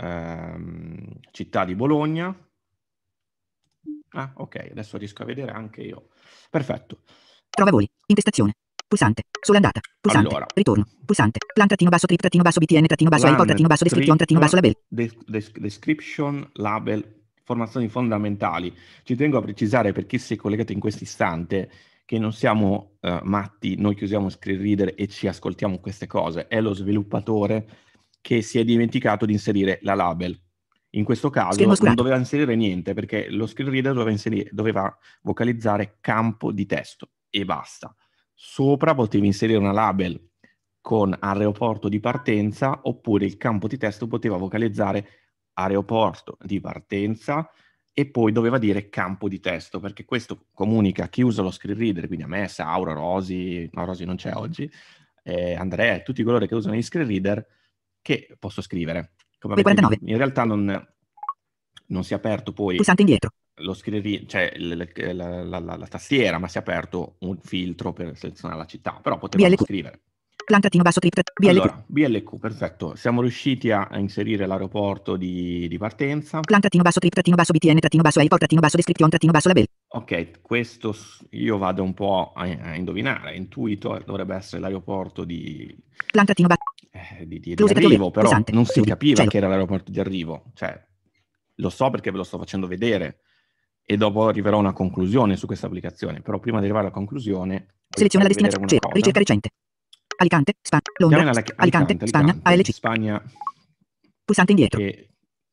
[SPEAKER 2] ehm, città di Bologna. Ah, ok, adesso riesco a vedere anche io. Perfetto. Trova voli,
[SPEAKER 3] intestazione, pulsante, sola andata, pulsante, allora. ritorno, pulsante, plan trattino basso trip trattino basso btn trattino basso airport trattino basso description trattino basso label.
[SPEAKER 2] description label, informazioni fondamentali. Ci tengo a precisare per chi si è collegato in questo istante che non siamo uh, matti, noi chiusiamo screen reader e ci ascoltiamo queste cose, è lo sviluppatore che si è dimenticato di inserire la label. In questo caso non doveva inserire niente perché lo screen reader doveva, inserire, doveva vocalizzare campo di testo e basta. Sopra potevi inserire una label con aeroporto di partenza oppure il campo di testo poteva vocalizzare aeroporto di partenza e poi doveva dire campo di testo perché questo comunica a chi usa lo screen reader, quindi a me, Sauro, Rosi, no Rosi non c'è oggi, eh, Andrea e tutti coloro che usano gli screen reader che posso scrivere. Come avete, in realtà non, non, si è aperto poi... indietro. Lo scrivi, cioè l, la, la, la, la, tastiera, ma si è aperto un filtro per selezionare la città, però potevamo BLQ. scrivere.
[SPEAKER 3] Clan basso trip BLQ. Allora,
[SPEAKER 2] BLQ, perfetto. Siamo riusciti a inserire l'aeroporto di, di partenza.
[SPEAKER 3] Clan basso trip basso BTN basso airport basso description basso label.
[SPEAKER 2] Ok, questo io vado un po' a, a indovinare, intuito, eh, dovrebbe essere l'aeroporto di... Clan basso eh, di, di, di arrivo, però pesante, non si capiva cielo. che era l'aeroporto di arrivo. Cioè, lo so perché ve lo sto facendo vedere e dopo arriverò a una conclusione su questa applicazione, però prima di arrivare alla conclusione... Seleziona la destinazione, cielo, ricerca recente.
[SPEAKER 3] Alicante, Spagna, Londra, Alicante, Alicante, Spagna,
[SPEAKER 2] ALC. Spagna.
[SPEAKER 3] Pulsante indietro. Che,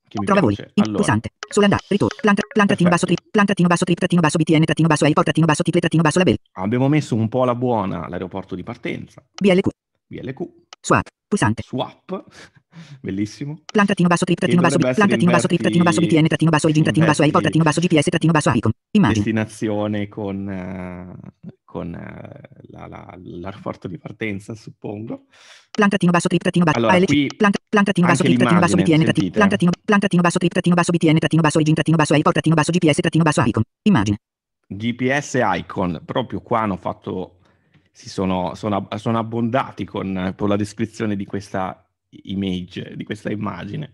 [SPEAKER 3] che Trova voli. In, allora. Pulsante. Solo andare. Ritorno. Planta, planta, trattino basso, tri, planta, trattino basso, trip, trattino basso, BTN, trattino basso, airport, trattino basso, tiple, trattino basso, label.
[SPEAKER 2] Abbiamo messo un po' la buona l'aeroporto di partenza. BLQ. BLQ. Swap. Pulsante. Swap. Bellissimo.
[SPEAKER 3] Plan trattino basso trip trattino basso plan trattino basso trip trattino basso VPN trattino basso origin trattino basso iPod trattino basso GPS trattino basso icon.
[SPEAKER 2] Immagini. Destinazione con, uh, con uh, la, la, l'aeroporto di partenza, suppongo.
[SPEAKER 3] Plan trattino basso trip trattino basso allora, ALC. Plan, plan trattino basso trip trattino basso VPN trattino plan trattino, plan basso trip trattino basso VPN trattino basso origin trattino basso iPod trattino basso GPS trattino basso icon.
[SPEAKER 2] Immagine. GPS icon. Proprio qua hanno fatto si sono, sono, sono abbondati con, con la descrizione di questa image, di questa immagine.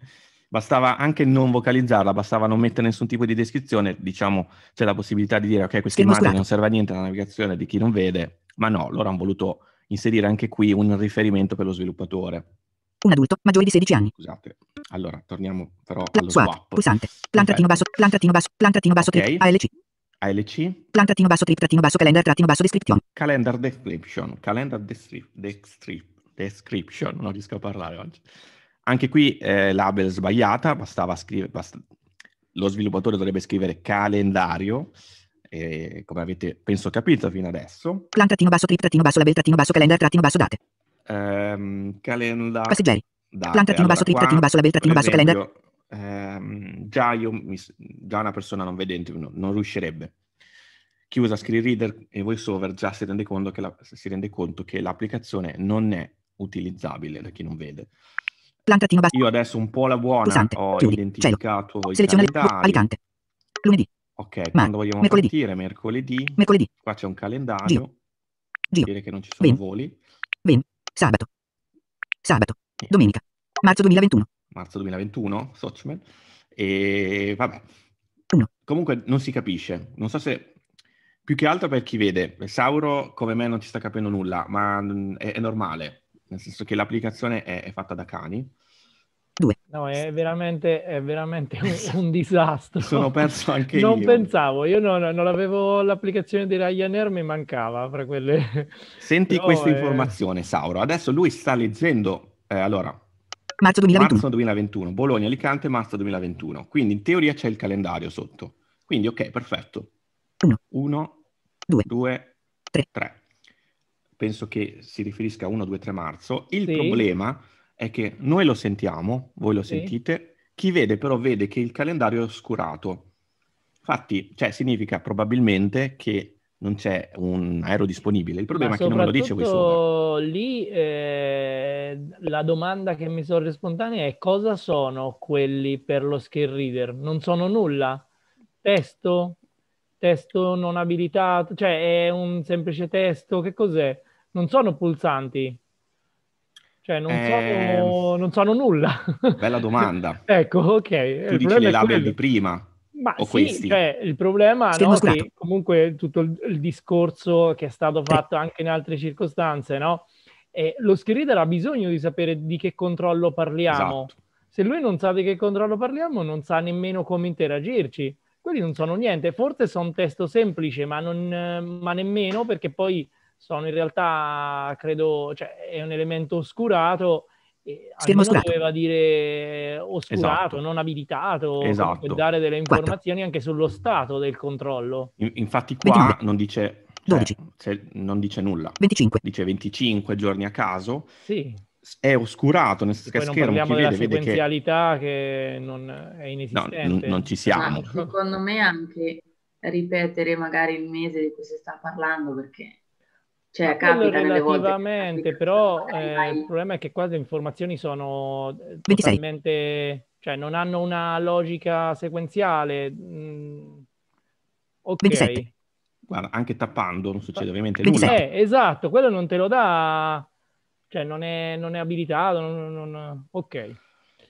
[SPEAKER 2] Bastava anche non vocalizzarla, bastava non mettere nessun tipo di descrizione, diciamo c'è la possibilità di dire ok questa immagine non serve a niente alla navigazione di chi non vede, ma no, loro hanno voluto inserire anche qui un riferimento per lo sviluppatore.
[SPEAKER 3] Un adulto maggiore di 16 anni.
[SPEAKER 2] Scusate, allora torniamo però allo swap. swap. Pulsante, plan trattino
[SPEAKER 3] basso, plan trattino basso, plan trattino basso, okay. ALC.
[SPEAKER 2] ALC.
[SPEAKER 3] Plan-trip-calendar-description.
[SPEAKER 2] Calendar description. Calendar description. description. Non riesco a parlare oggi. Anche qui eh, label sbagliata, bastava scrivere, bast- lo sviluppatore dovrebbe scrivere calendario, E come avete penso capito fino adesso.
[SPEAKER 3] Plan-trip-label-calendar-date.
[SPEAKER 2] Um, calendar. Ehm, Passeggeri. Plan-trip-label-calendar ehm, già, io, già una persona non vedente no, non riuscirebbe. Chi usa screen reader e voiceover già si rende, conto che, la, rende conto che l'applicazione non è utilizzabile da chi non vede. Io adesso un po' la buona Pulsante, ho chiudi, identificato cielo, selezione Alicante. Lunedì. Ok, Ma, quando vogliamo mercoledì, partire, mercoledì. Mercoledì. Qua c'è un calendario. Gio. Gio. Dire che non ci sono ben. voli.
[SPEAKER 3] Ben. Sabato. Sabato. Domenica. Marzo 2021
[SPEAKER 2] marzo 2021, Sochman, e vabbè. Comunque non si capisce, non so se più che altro per chi vede, Sauro come me non ci sta capendo nulla, ma mm, è, è normale, nel senso che l'applicazione è, è fatta da cani.
[SPEAKER 4] No, è veramente, è veramente un, un, disastro. Sono perso anche non io. Non pensavo, io non, non, avevo l'applicazione di Ryanair, mi mancava fra quelle.
[SPEAKER 2] Senti Però questa è... Eh. informazione, Sauro. Adesso lui sta leggendo, eh, allora, Marzo 2021. Marzo 2021, Bologna, Alicante, marzo 2021. Quindi in teoria c'è il calendario sotto. Quindi ok, perfetto. 1, 2, 3. Penso che si riferisca a 1, 2, 3 marzo. Il sì. problema è che noi lo sentiamo, voi lo sì. sentite, chi vede però vede che il calendario è oscurato. Infatti, cioè, significa probabilmente che non c'è un aereo disponibile. Il problema è che non me lo dice questo.
[SPEAKER 4] Lì eh, la domanda che mi sorge spontanea è cosa sono quelli per lo skill reader? Non sono nulla? Testo? Testo non abilitato? Cioè è un semplice testo? Che cos'è? Non sono pulsanti? Cioè, non, eh, sono, ehm, non sono nulla.
[SPEAKER 2] Bella domanda.
[SPEAKER 4] ecco, ok. Tu Il dici le label quello. di prima, ma o sì, questi. Cioè, il problema è no, che comunque tutto il, il, discorso che è stato eh. fatto anche in altre circostanze, no? Eh, lo screenreader ha bisogno di sapere di che controllo parliamo. Esatto. Se lui non sa di che controllo parliamo, non sa nemmeno come interagirci. Quelli non sono niente. Forse sono testo semplice, ma, non, ma nemmeno perché poi sono in realtà, credo, cioè, è un elemento oscurato eh, doveva dire eh, oscurato, esatto. non abilitato, esatto. dare delle informazioni Quattro. anche sullo stato del controllo.
[SPEAKER 2] In, infatti qua non dice... Cioè, 12. non dice nulla. 25. Dice 25 giorni a caso. Sì è oscurato, nel senso che schermo non parliamo della vede,
[SPEAKER 4] sequenzialità vede che... che... non è inesistente. No, n- non
[SPEAKER 2] ci siamo. Ma esatto.
[SPEAKER 4] secondo me anche
[SPEAKER 1] ripetere magari il mese di cui si sta parlando, perché cioè, capita relativamente,
[SPEAKER 4] volte, però eh, il problema è che qua le informazioni sono 26. Eh, totalmente, cioè non hanno una logica sequenziale. Mm, ok. 27.
[SPEAKER 2] Guarda, anche tappando non succede ovviamente 27. nulla.
[SPEAKER 4] Eh, esatto, quello non te lo dà, cioè non è, non è abilitato, non, non, ok.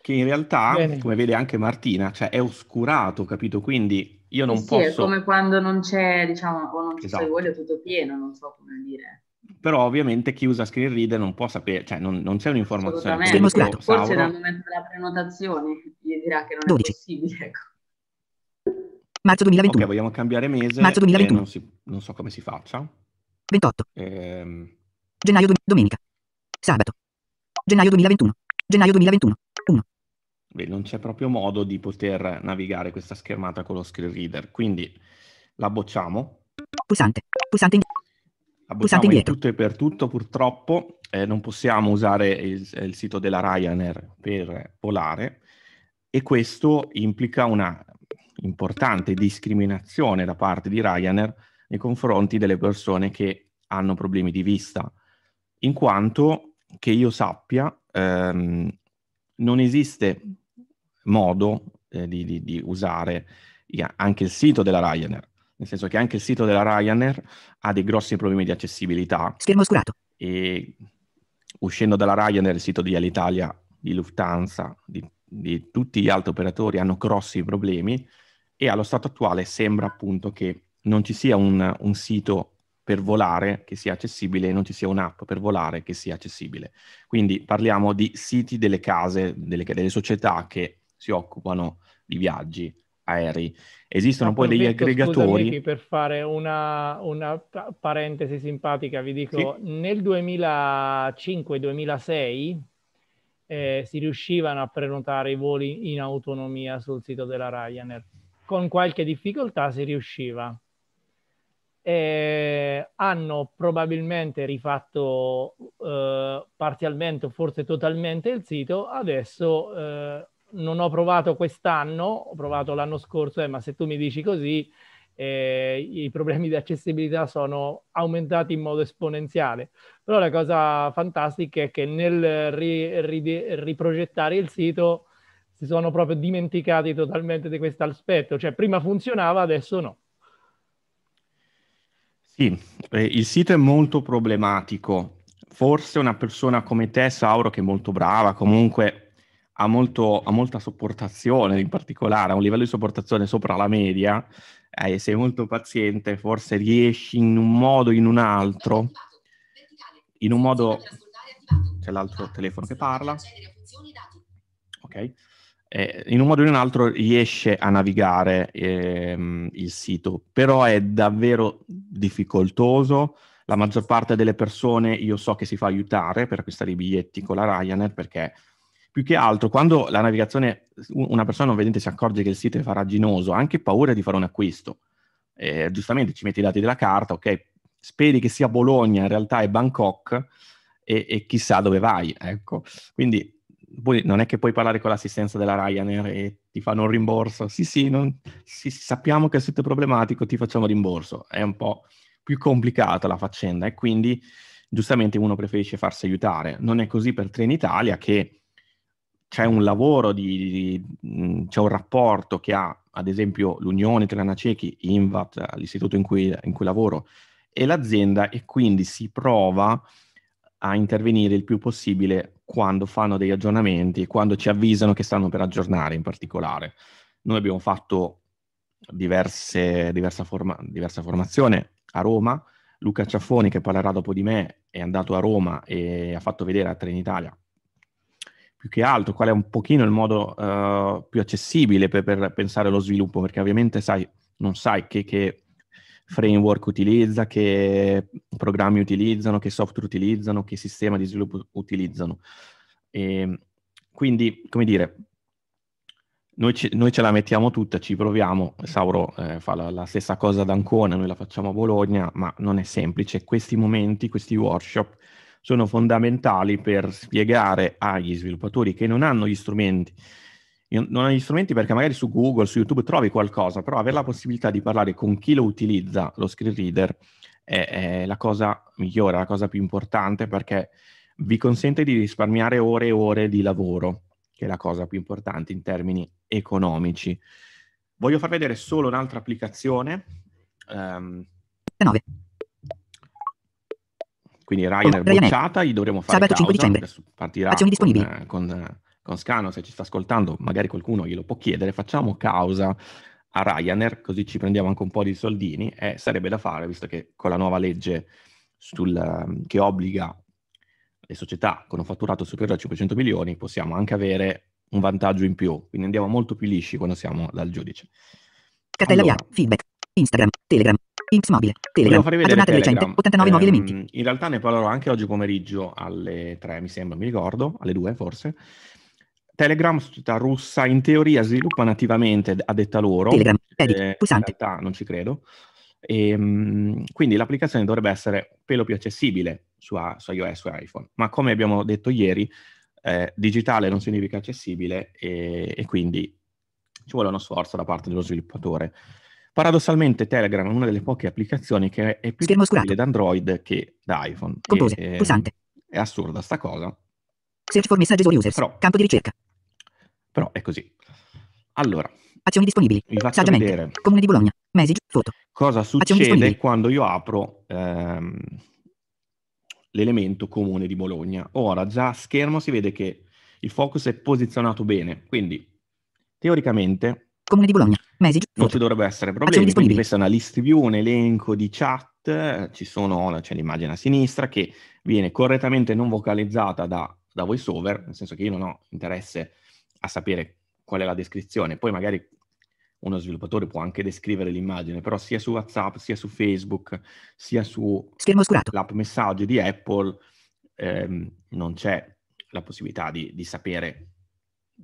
[SPEAKER 2] Che in realtà, Bene. come vede anche Martina, cioè è oscurato, capito? Quindi io non sì, posso... Sì, è come
[SPEAKER 1] quando non c'è, diciamo, o non ci esatto. vuole tutto pieno, non so come dire.
[SPEAKER 2] Però ovviamente chi usa screen reader non può sapere, cioè non, non c'è un'informazione. Dimostrato. Forse dal
[SPEAKER 1] momento della prenotazione gli dirà che non 12. è possibile. Ecco.
[SPEAKER 2] Marzo 2021. Ok, vogliamo cambiare mese. Marzo 2021. Non, si, non, so come si faccia. 28. Ehm...
[SPEAKER 3] Gennaio, domenica. Sabato. Gennaio 2021. Gennaio 2021. 1
[SPEAKER 2] beh, non c'è proprio modo di poter navigare questa schermata con lo screen reader, quindi la bocciamo.
[SPEAKER 3] Pulsante, pulsante, in...
[SPEAKER 2] la pulsante indietro. tutto e per tutto, purtroppo eh, non possiamo usare il, il sito della Ryanair per volare e questo implica una importante discriminazione da parte di Ryanair nei confronti delle persone che hanno problemi di vista, in quanto che io sappia ehm, non esiste modo eh, di, di, di, usare anche il sito della Ryanair, nel senso che anche il sito della Ryanair ha dei grossi problemi di accessibilità. Schermo oscurato. E uscendo dalla Ryanair, il sito di Alitalia, di Lufthansa, di, di tutti gli altri operatori hanno grossi problemi e allo stato attuale sembra appunto che non ci sia un, un, sito per volare che sia accessibile e non ci sia un'app per volare che sia accessibile. Quindi parliamo di siti delle case, delle, delle società che si occupano di viaggi aerei. Esistono poi degli aggregatori.
[SPEAKER 4] per fare una, una, parentesi simpatica, vi dico, sì. nel 2005-2006 eh, si riuscivano a prenotare i voli in autonomia sul sito della Ryanair. Con qualche difficoltà si riusciva. Eh, hanno probabilmente rifatto eh, parzialmente o forse totalmente il sito, adesso eh, non ho provato quest'anno, ho provato l'anno scorso, eh, ma se tu mi dici così, eh, i problemi di accessibilità sono aumentati in modo esponenziale. Però la cosa fantastica è che nel ri, ri, riprogettare il sito si sono proprio dimenticati totalmente di questo aspetto, cioè prima funzionava, adesso no.
[SPEAKER 2] Sì, eh, il sito è molto problematico. Forse una persona come te, Sauro, che è molto brava, comunque ha, molto, ha molta sopportazione, in particolare ha un livello di sopportazione sopra la media, eh, sei molto paziente, forse riesci in un modo o in un altro, in un modo... C'è l'altro telefono che parla. Ok. Eh, in un modo o in un altro riesce a navigare ehm, il sito, però è davvero difficoltoso. La maggior parte delle persone io so che si fa aiutare per acquistare i biglietti con la Ryanair perché più che altro quando la navigazione, una persona non vedente si accorge che il sito è faraginoso, ha anche paura di fare un acquisto. Eh, giustamente ci metti i dati della carta, ok, speri che sia Bologna, in realtà è Bangkok e, e chissà dove vai, ecco. Quindi poi, non è che puoi parlare con l'assistenza della Ryanair e ti fanno un rimborso. Sì, sì, non, sì, sappiamo che il sito è problematico, ti facciamo rimborso. È un po' più complicata la faccenda e quindi giustamente uno preferisce farsi aiutare. Non è così per Trenitalia che c'è un lavoro, di, di, c'è un rapporto che ha ad esempio l'Unione Italiana Ciechi, INVAT, l'istituto in cui, in cui lavoro, e l'azienda e quindi si prova a intervenire il più possibile quando fanno degli aggiornamenti, quando ci avvisano che stanno per aggiornare in particolare. Noi abbiamo fatto diverse, diversa, forma, diversa formazione a Roma, Luca Ciaffoni che parlerà dopo di me è andato a Roma e ha fatto vedere a Trenitalia più che altro, qual è un pochino il modo uh, più accessibile per, per, pensare allo sviluppo, perché ovviamente sai, non sai che, che, framework utilizza, che programmi utilizzano, che software utilizzano, che sistema di sviluppo utilizzano. E ehm, quindi, come dire, noi, ce, noi ce la mettiamo tutta, ci proviamo, Sauro eh, fa la, la stessa cosa ad Ancona, noi la facciamo a Bologna, ma non è semplice. Questi momenti, questi workshop, sono fondamentali per spiegare agli sviluppatori che non hanno gli strumenti, non hanno gli strumenti perché magari su Google, su YouTube trovi qualcosa, però avere la possibilità di parlare con chi lo utilizza, lo screen reader, è, è la cosa migliore, la cosa più importante perché vi consente di risparmiare ore e ore di lavoro, che è la cosa più importante in termini economici. Voglio far vedere solo un'altra applicazione. Um, ehm, 9. Quindi Ryanair bocciata, gli dovremo fare Sabato causa, 5 dicembre. partirà Azioni con, eh, con, eh, con Scano, se ci sta ascoltando, magari qualcuno glielo può chiedere, facciamo causa a Ryanair, così ci prendiamo anche un po' di soldini e sarebbe da fare, visto che con la nuova legge sul, ehm, che obbliga le società con un fatturato superiore a 500 milioni, possiamo anche avere un vantaggio in più, quindi andiamo molto più lisci quando siamo dal giudice. Catella allora, via, feedback,
[SPEAKER 3] Instagram, Telegram, X mobile. Telegram. Aggiornate di recente. 89 nuovi ehm, elementi.
[SPEAKER 2] In realtà ne parlerò anche oggi pomeriggio alle 3, mi sembra, mi ricordo, alle 2 forse. Telegram, società russa, in teoria sviluppa nativamente, a detta loro. Telegram, eh, edit, eh, pulsante. In realtà non ci credo. E, ehm, quindi l'applicazione dovrebbe essere pelo più accessibile su, su iOS e iPhone. Ma come abbiamo detto ieri, eh, digitale non significa accessibile e, e quindi ci vuole uno sforzo da parte dello sviluppatore. Paradossalmente Telegram è una delle poche applicazioni che è più utile da Android che da iPhone. Compose, e, ehm, pulsante. È assurda sta cosa. Search for messages or users. Però, Campo di ricerca. Però è così. Allora. Azioni disponibili. Vi faccio Saggiamente. vedere.
[SPEAKER 3] Comune di Bologna. Message, foto.
[SPEAKER 2] Cosa succede quando io apro ehm, l'elemento comune di Bologna. Ora, già a schermo si vede che il focus è posizionato bene, quindi teoricamente... Comune di Bologna. Mesi, non ci dovrebbe essere problemi, quindi questa è una list view, un elenco di chat, ci sono, c'è l'immagine a sinistra che viene correttamente non vocalizzata da, da voiceover, nel senso che io non ho interesse a sapere qual è la descrizione, poi magari uno sviluppatore può anche descrivere l'immagine, però sia su WhatsApp, sia su Facebook, sia su l'app messaggi di Apple ehm, non c'è la possibilità di, di sapere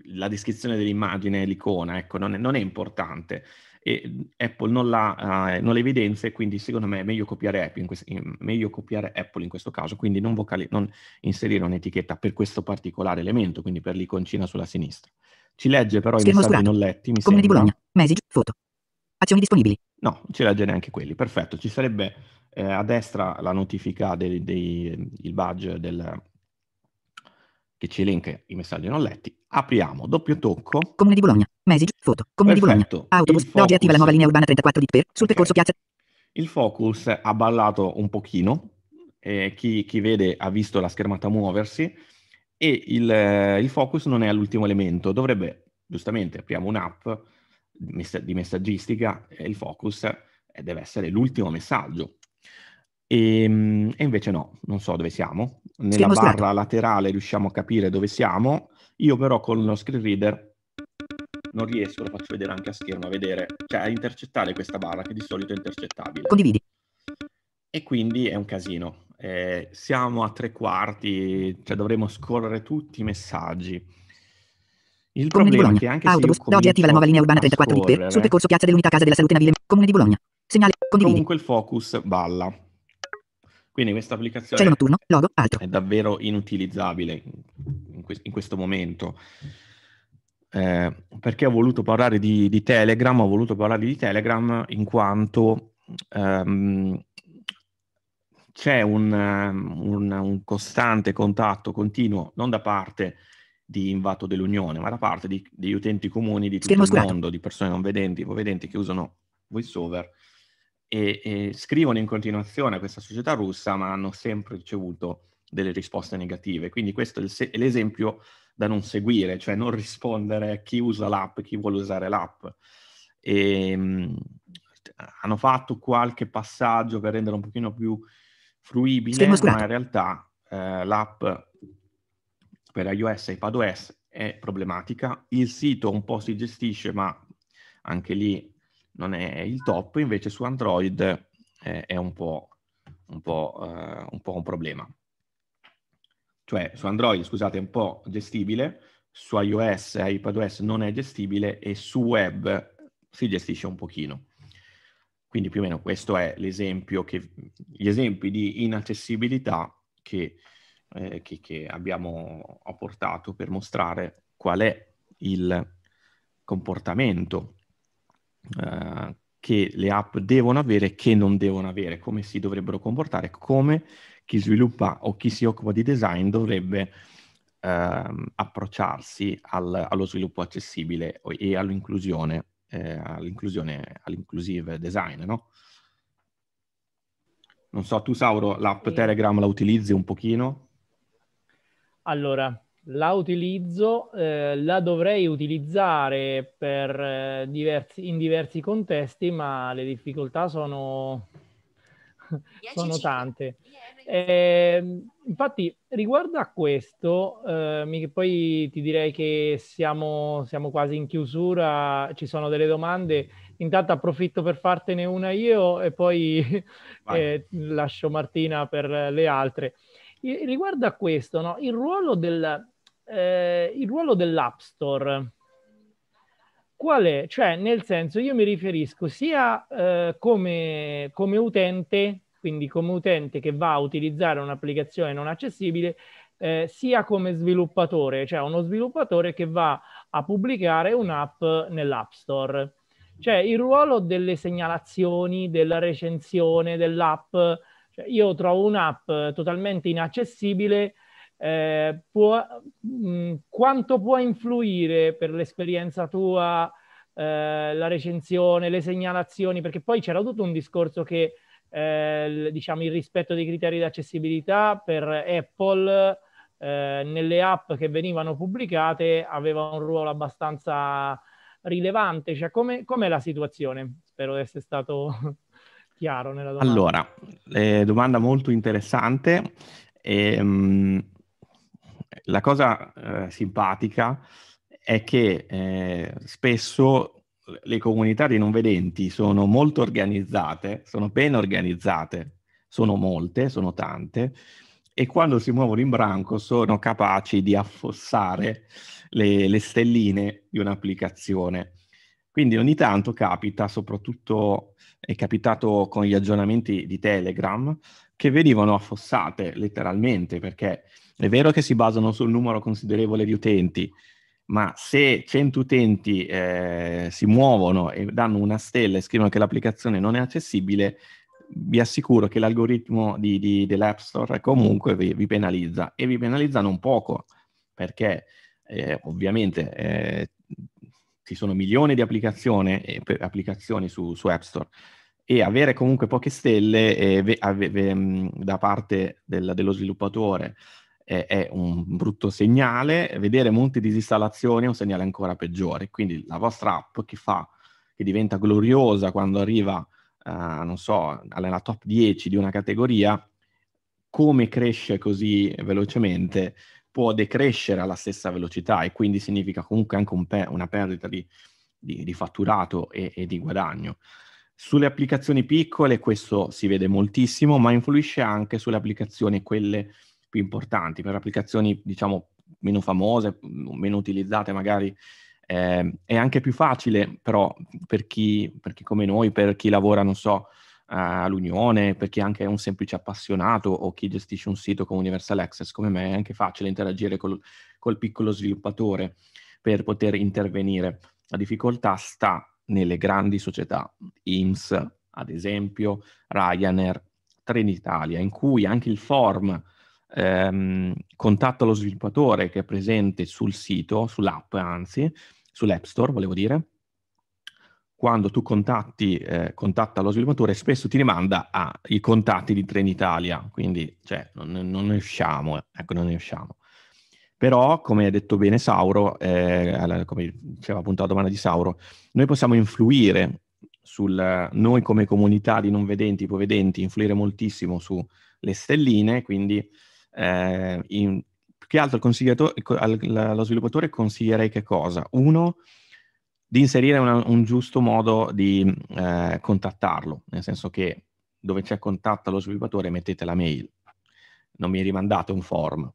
[SPEAKER 2] la descrizione dell'immagine, l'icona, ecco, non è, non è importante. E Apple non la, uh, non evidenzia e quindi secondo me è meglio copiare, Apple in, quest- in, meglio copiare Apple in questo caso, quindi non, vocali- non inserire un'etichetta per questo particolare elemento, quindi per l'iconcina sulla sinistra. Ci legge però Schermo i messaggi non letti, mi Comune sembra. di Bologna,
[SPEAKER 3] message, foto, azioni disponibili.
[SPEAKER 2] No, ci legge neanche quelli, perfetto. Ci sarebbe eh, a destra la notifica del, badge del, che ci elenca i messaggi non letti. Apriamo, doppio tocco. Comune di Bologna,
[SPEAKER 3] Message, foto,
[SPEAKER 2] Comune di Bologna, autobus, focus... oggi attiva la nuova
[SPEAKER 3] linea urbana 34 di Per, sul okay. percorso
[SPEAKER 2] piazza. Il focus ha ballato un pochino, eh, chi, chi, vede ha visto la schermata muoversi e il, il focus non è all'ultimo elemento, dovrebbe, giustamente, apriamo un'app di messaggistica e il focus deve essere l'ultimo messaggio. E, ehm, e invece no, non so dove siamo, nella Siamo barra slack. laterale riusciamo a capire dove siamo. Io però con lo screen reader non riesco, lo faccio vedere anche a schermo, a vedere, cioè a intercettare questa barra che di solito è intercettabile. Condividi. E quindi è un casino. Eh, siamo a tre quarti, cioè dovremo scorrere tutti i messaggi. Il Comune problema è che anche Autobus, se da oggi attiva la nuova linea urbana 34 di per sul percorso Piazza dell'Unità Casa della
[SPEAKER 3] Salute Navile Comune di Bologna.
[SPEAKER 2] Segnale condividi. Comunque il focus balla. Quindi questa applicazione notturno, logo, è davvero inutilizzabile in, que- in questo momento. Eh, perché ho voluto parlare di, di, Telegram, ho voluto parlare di Telegram in quanto ehm, c'è un, un, un, costante contatto continuo, non da parte di Invato dell'Unione, ma da parte di, degli utenti comuni di tutto Schermo il mondo, di persone non vedenti, ipovedenti che usano VoiceOver e, e scrivono in continuazione a questa società russa, ma hanno sempre ricevuto delle risposte negative. Quindi questo è, se- è l'esempio da non seguire, cioè non rispondere a chi usa l'app, chi vuole usare l'app. E, ehm, mh, hanno fatto qualche passaggio per rendere un pochino più fruibile, ma in realtà eh, l'app per iOS e iPadOS è problematica. Il sito un po' si gestisce, ma anche lì non è il top, invece su Android eh, è un po', un, po', eh, un po' un problema. Cioè su Android, scusate, è un po' gestibile, su iOS e iPadOS non è gestibile e su web si gestisce un pochino. Quindi più o meno questo è l'esempio che, gli esempi di inaccessibilità che, eh, che, che abbiamo apportato per mostrare qual è il comportamento eh, che le app devono avere e che non devono avere, come si dovrebbero comportare, come chi sviluppa o chi si occupa di design dovrebbe ehm, approcciarsi al, allo sviluppo accessibile e all'inclusione, eh, all'inclusione, all'inclusive design, no? Non so, tu Sauro, l'app Telegram la utilizzi un pochino?
[SPEAKER 4] Allora, la utilizzo, eh, la dovrei utilizzare per, eh, diversi, in diversi contesti, ma le difficoltà sono, sono tante. Eh, infatti, riguardo a questo, eh, poi ti direi che siamo, siamo, quasi in chiusura, ci sono delle domande. Intanto approfitto per fartene una io e poi eh, lascio Martina per le altre. Riguardo a questo, no? il ruolo del, eh, il ruolo dell'App Store. Qual è? Cioè, nel senso, io mi riferisco sia eh, come, come utente, quindi come utente che va a utilizzare un'applicazione non accessibile, eh, sia come sviluppatore, cioè uno sviluppatore che va a pubblicare un'app nell'App Store. Cioè il ruolo delle segnalazioni, della recensione dell'app, cioè, io trovo un'app totalmente inaccessibile eh, può, mh, mm, quanto può influire per l'esperienza tua eh, la recensione, le segnalazioni, perché poi c'era tutto un discorso che eh, diciamo il rispetto dei criteri di accessibilità per Apple eh, nelle app che venivano pubblicate aveva un ruolo abbastanza rilevante, cioè come, com'è la situazione? Spero di essere stato chiaro nella domanda. Allora,
[SPEAKER 2] eh, domanda molto interessante. E, um, la cosa eh, simpatica è che eh, spesso le comunità dei non vedenti sono molto organizzate, sono ben organizzate, sono molte, sono tante, e quando si muovono in branco sono capaci di affossare le, le stelline di un'applicazione. Quindi ogni tanto capita, soprattutto è capitato con gli aggiornamenti di Telegram, che venivano affossate letteralmente perché è vero che si basano sul numero considerevole di utenti, ma se 100 utenti eh, si muovono e danno una stella e scrivono che l'applicazione non è accessibile, vi assicuro che l'algoritmo di, di, dell'App Store comunque vi, vi, penalizza e vi penalizza non poco, perché eh, ovviamente eh, ci sono milioni di applicazioni, eh, applicazioni su, su, App Store e avere comunque poche stelle eh, ve, ave, ve, mm, da parte del, dello sviluppatore è un brutto segnale, vedere molte disinstallazioni è un segnale ancora peggiore. Quindi la vostra app che fa, che diventa gloriosa quando arriva, eh, non so, alla top 10 di una categoria, come cresce così velocemente può decrescere alla stessa velocità e quindi significa comunque anche un pe- una perdita di, di, di fatturato e, e di guadagno. Sulle applicazioni piccole questo si vede moltissimo, ma influisce anche sulle applicazioni quelle più importanti, per applicazioni diciamo meno famose, mm, meno utilizzate magari. Eh, è anche più facile però per chi, per chi come noi, per chi lavora, non so, eh, all'Unione, per chi anche è un semplice appassionato o chi gestisce un sito come Universal Access, come me è anche facile interagire col, col piccolo sviluppatore per poter intervenire. La difficoltà sta nelle grandi società, IMS, ad esempio, Ryanair, Trenitalia, in cui anche il form ehm, contatta lo sviluppatore che è presente sul sito, sull'app anzi, sull'App Store volevo dire, quando tu contatti, eh, contatta lo sviluppatore, spesso ti rimanda ai contatti di Trenitalia, quindi cioè, non, non, ne usciamo, ecco, non ne usciamo. Però, come ha detto bene Sauro, eh, come diceva appunto la domanda di Sauro, noi possiamo influire sul, noi come comunità di non vedenti, ipovedenti, influire moltissimo sulle stelline, quindi eh, in, più che altro allo sviluppatore consiglierei che cosa? Uno, di inserire una, un giusto modo di eh, contattarlo, nel senso che dove c'è contatto allo sviluppatore mettete la mail, non mi rimandate un form,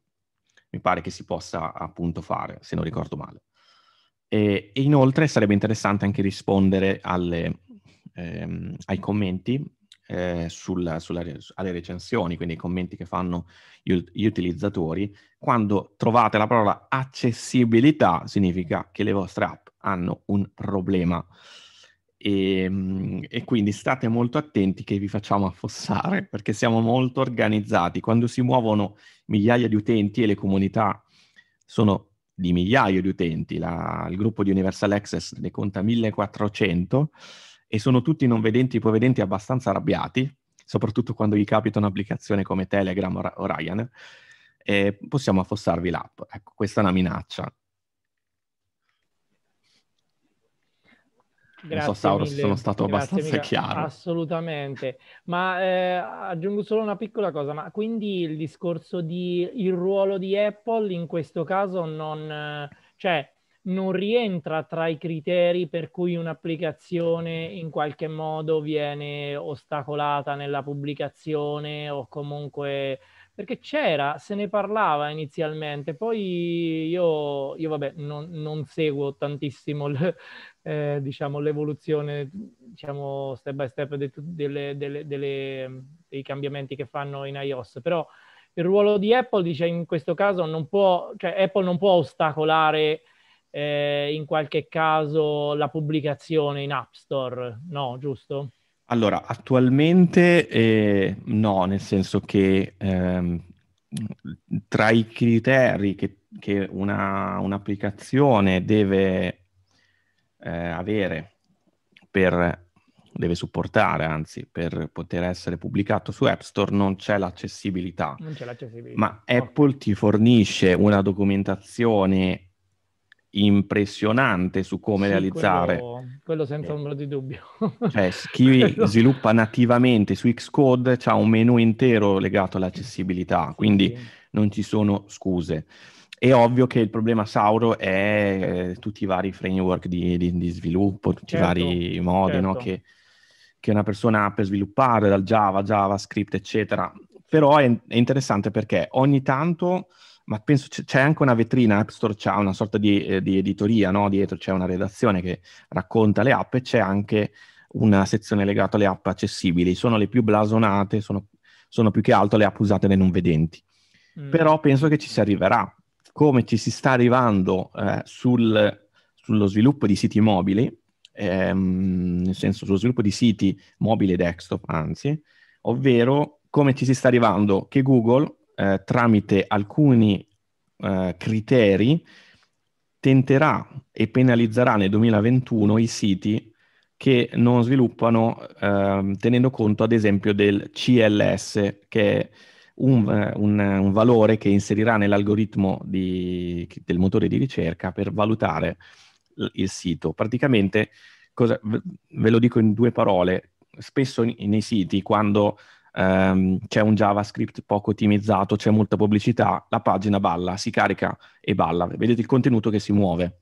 [SPEAKER 2] mi pare che si possa appunto fare, se non ricordo male. E, e inoltre sarebbe interessante anche rispondere alle, ehm, ai commenti eh, sulla, sulla, alle recensioni, quindi ai commenti che fanno gli utilizzatori, quando trovate la parola accessibilità significa che le vostre app hanno un problema. E, ehm, e, quindi state molto attenti che vi facciamo affossare perché siamo molto organizzati. Quando si muovono migliaia di utenti e le comunità sono di migliaia di utenti, la, il gruppo di Universal Access ne conta 1400, e sono tutti non vedenti e ipovedenti abbastanza arrabbiati, soprattutto quando gli capita un'applicazione come Telegram o, o Ryanair, eh, possiamo affossarvi l'app. Ecco, questa è una minaccia.
[SPEAKER 4] Grazie non so, Sauro, mille. se sono stato Grazie abbastanza mille. chiaro. Assolutamente. Ma eh, aggiungo solo una piccola cosa, ma quindi il discorso di il ruolo di Apple in questo caso non... cioè, non rientra tra i criteri per cui un'applicazione in qualche modo viene ostacolata nella pubblicazione o comunque perché c'era, se ne parlava inizialmente, poi io, io vabbè, non, non, seguo tantissimo le, eh, diciamo, l'evoluzione, diciamo, step by step de, delle, delle, delle, dei cambiamenti che fanno in iOS, però il ruolo di Apple, dice, in questo caso non può, cioè Apple non può ostacolare eh, in qualche caso la pubblicazione in App Store, no, giusto?
[SPEAKER 2] Allora, attualmente eh, no, nel senso che ehm, tra i criteri che, che una, un'applicazione deve eh, avere per deve supportare, anzi, per poter essere pubblicato su App Store non c'è l'accessibilità. Non c'è l'accessibilità. Ma Apple ti fornisce una documentazione impressionante su come sì, realizzare. Quello,
[SPEAKER 4] quello senza eh. ombra di dubbio.
[SPEAKER 2] cioè, chi quello... sviluppa nativamente su Xcode ha un menu intero legato all'accessibilità, quindi sì. non ci sono scuse. È ovvio che il problema Sauro è eh, tutti i vari framework di, di, di sviluppo, tutti certo, i vari modi certo. no, che, che, una persona ha per sviluppare, dal Java, JavaScript, eccetera. Però è, è interessante perché ogni tanto ma penso c- c'è anche una vetrina, App Store c'ha una sorta di, eh, di editoria, no? dietro c'è una redazione che racconta le app e c'è anche una sezione legata alle app accessibili. Sono le più blasonate, sono, sono più che altro le app usate dai non vedenti. Mm. Però penso che ci si arriverà. Come ci si sta arrivando eh, sul, sullo sviluppo di siti mobili, ehm, nel senso sullo sviluppo di siti mobili e desktop, anzi, ovvero come ci si sta arrivando che Google eh, tramite alcuni eh, criteri tenterà e penalizzerà nel 2021 i siti che non sviluppano eh, tenendo conto ad esempio del CLS che è un, eh, un, eh, un valore che inserirà nell'algoritmo di, del motore di ricerca per valutare l- il sito. Praticamente, cosa, ve lo dico in due parole, spesso in, nei siti quando um, c'è un JavaScript poco ottimizzato, c'è molta pubblicità, la pagina balla, si carica e balla, vedete il contenuto che si muove.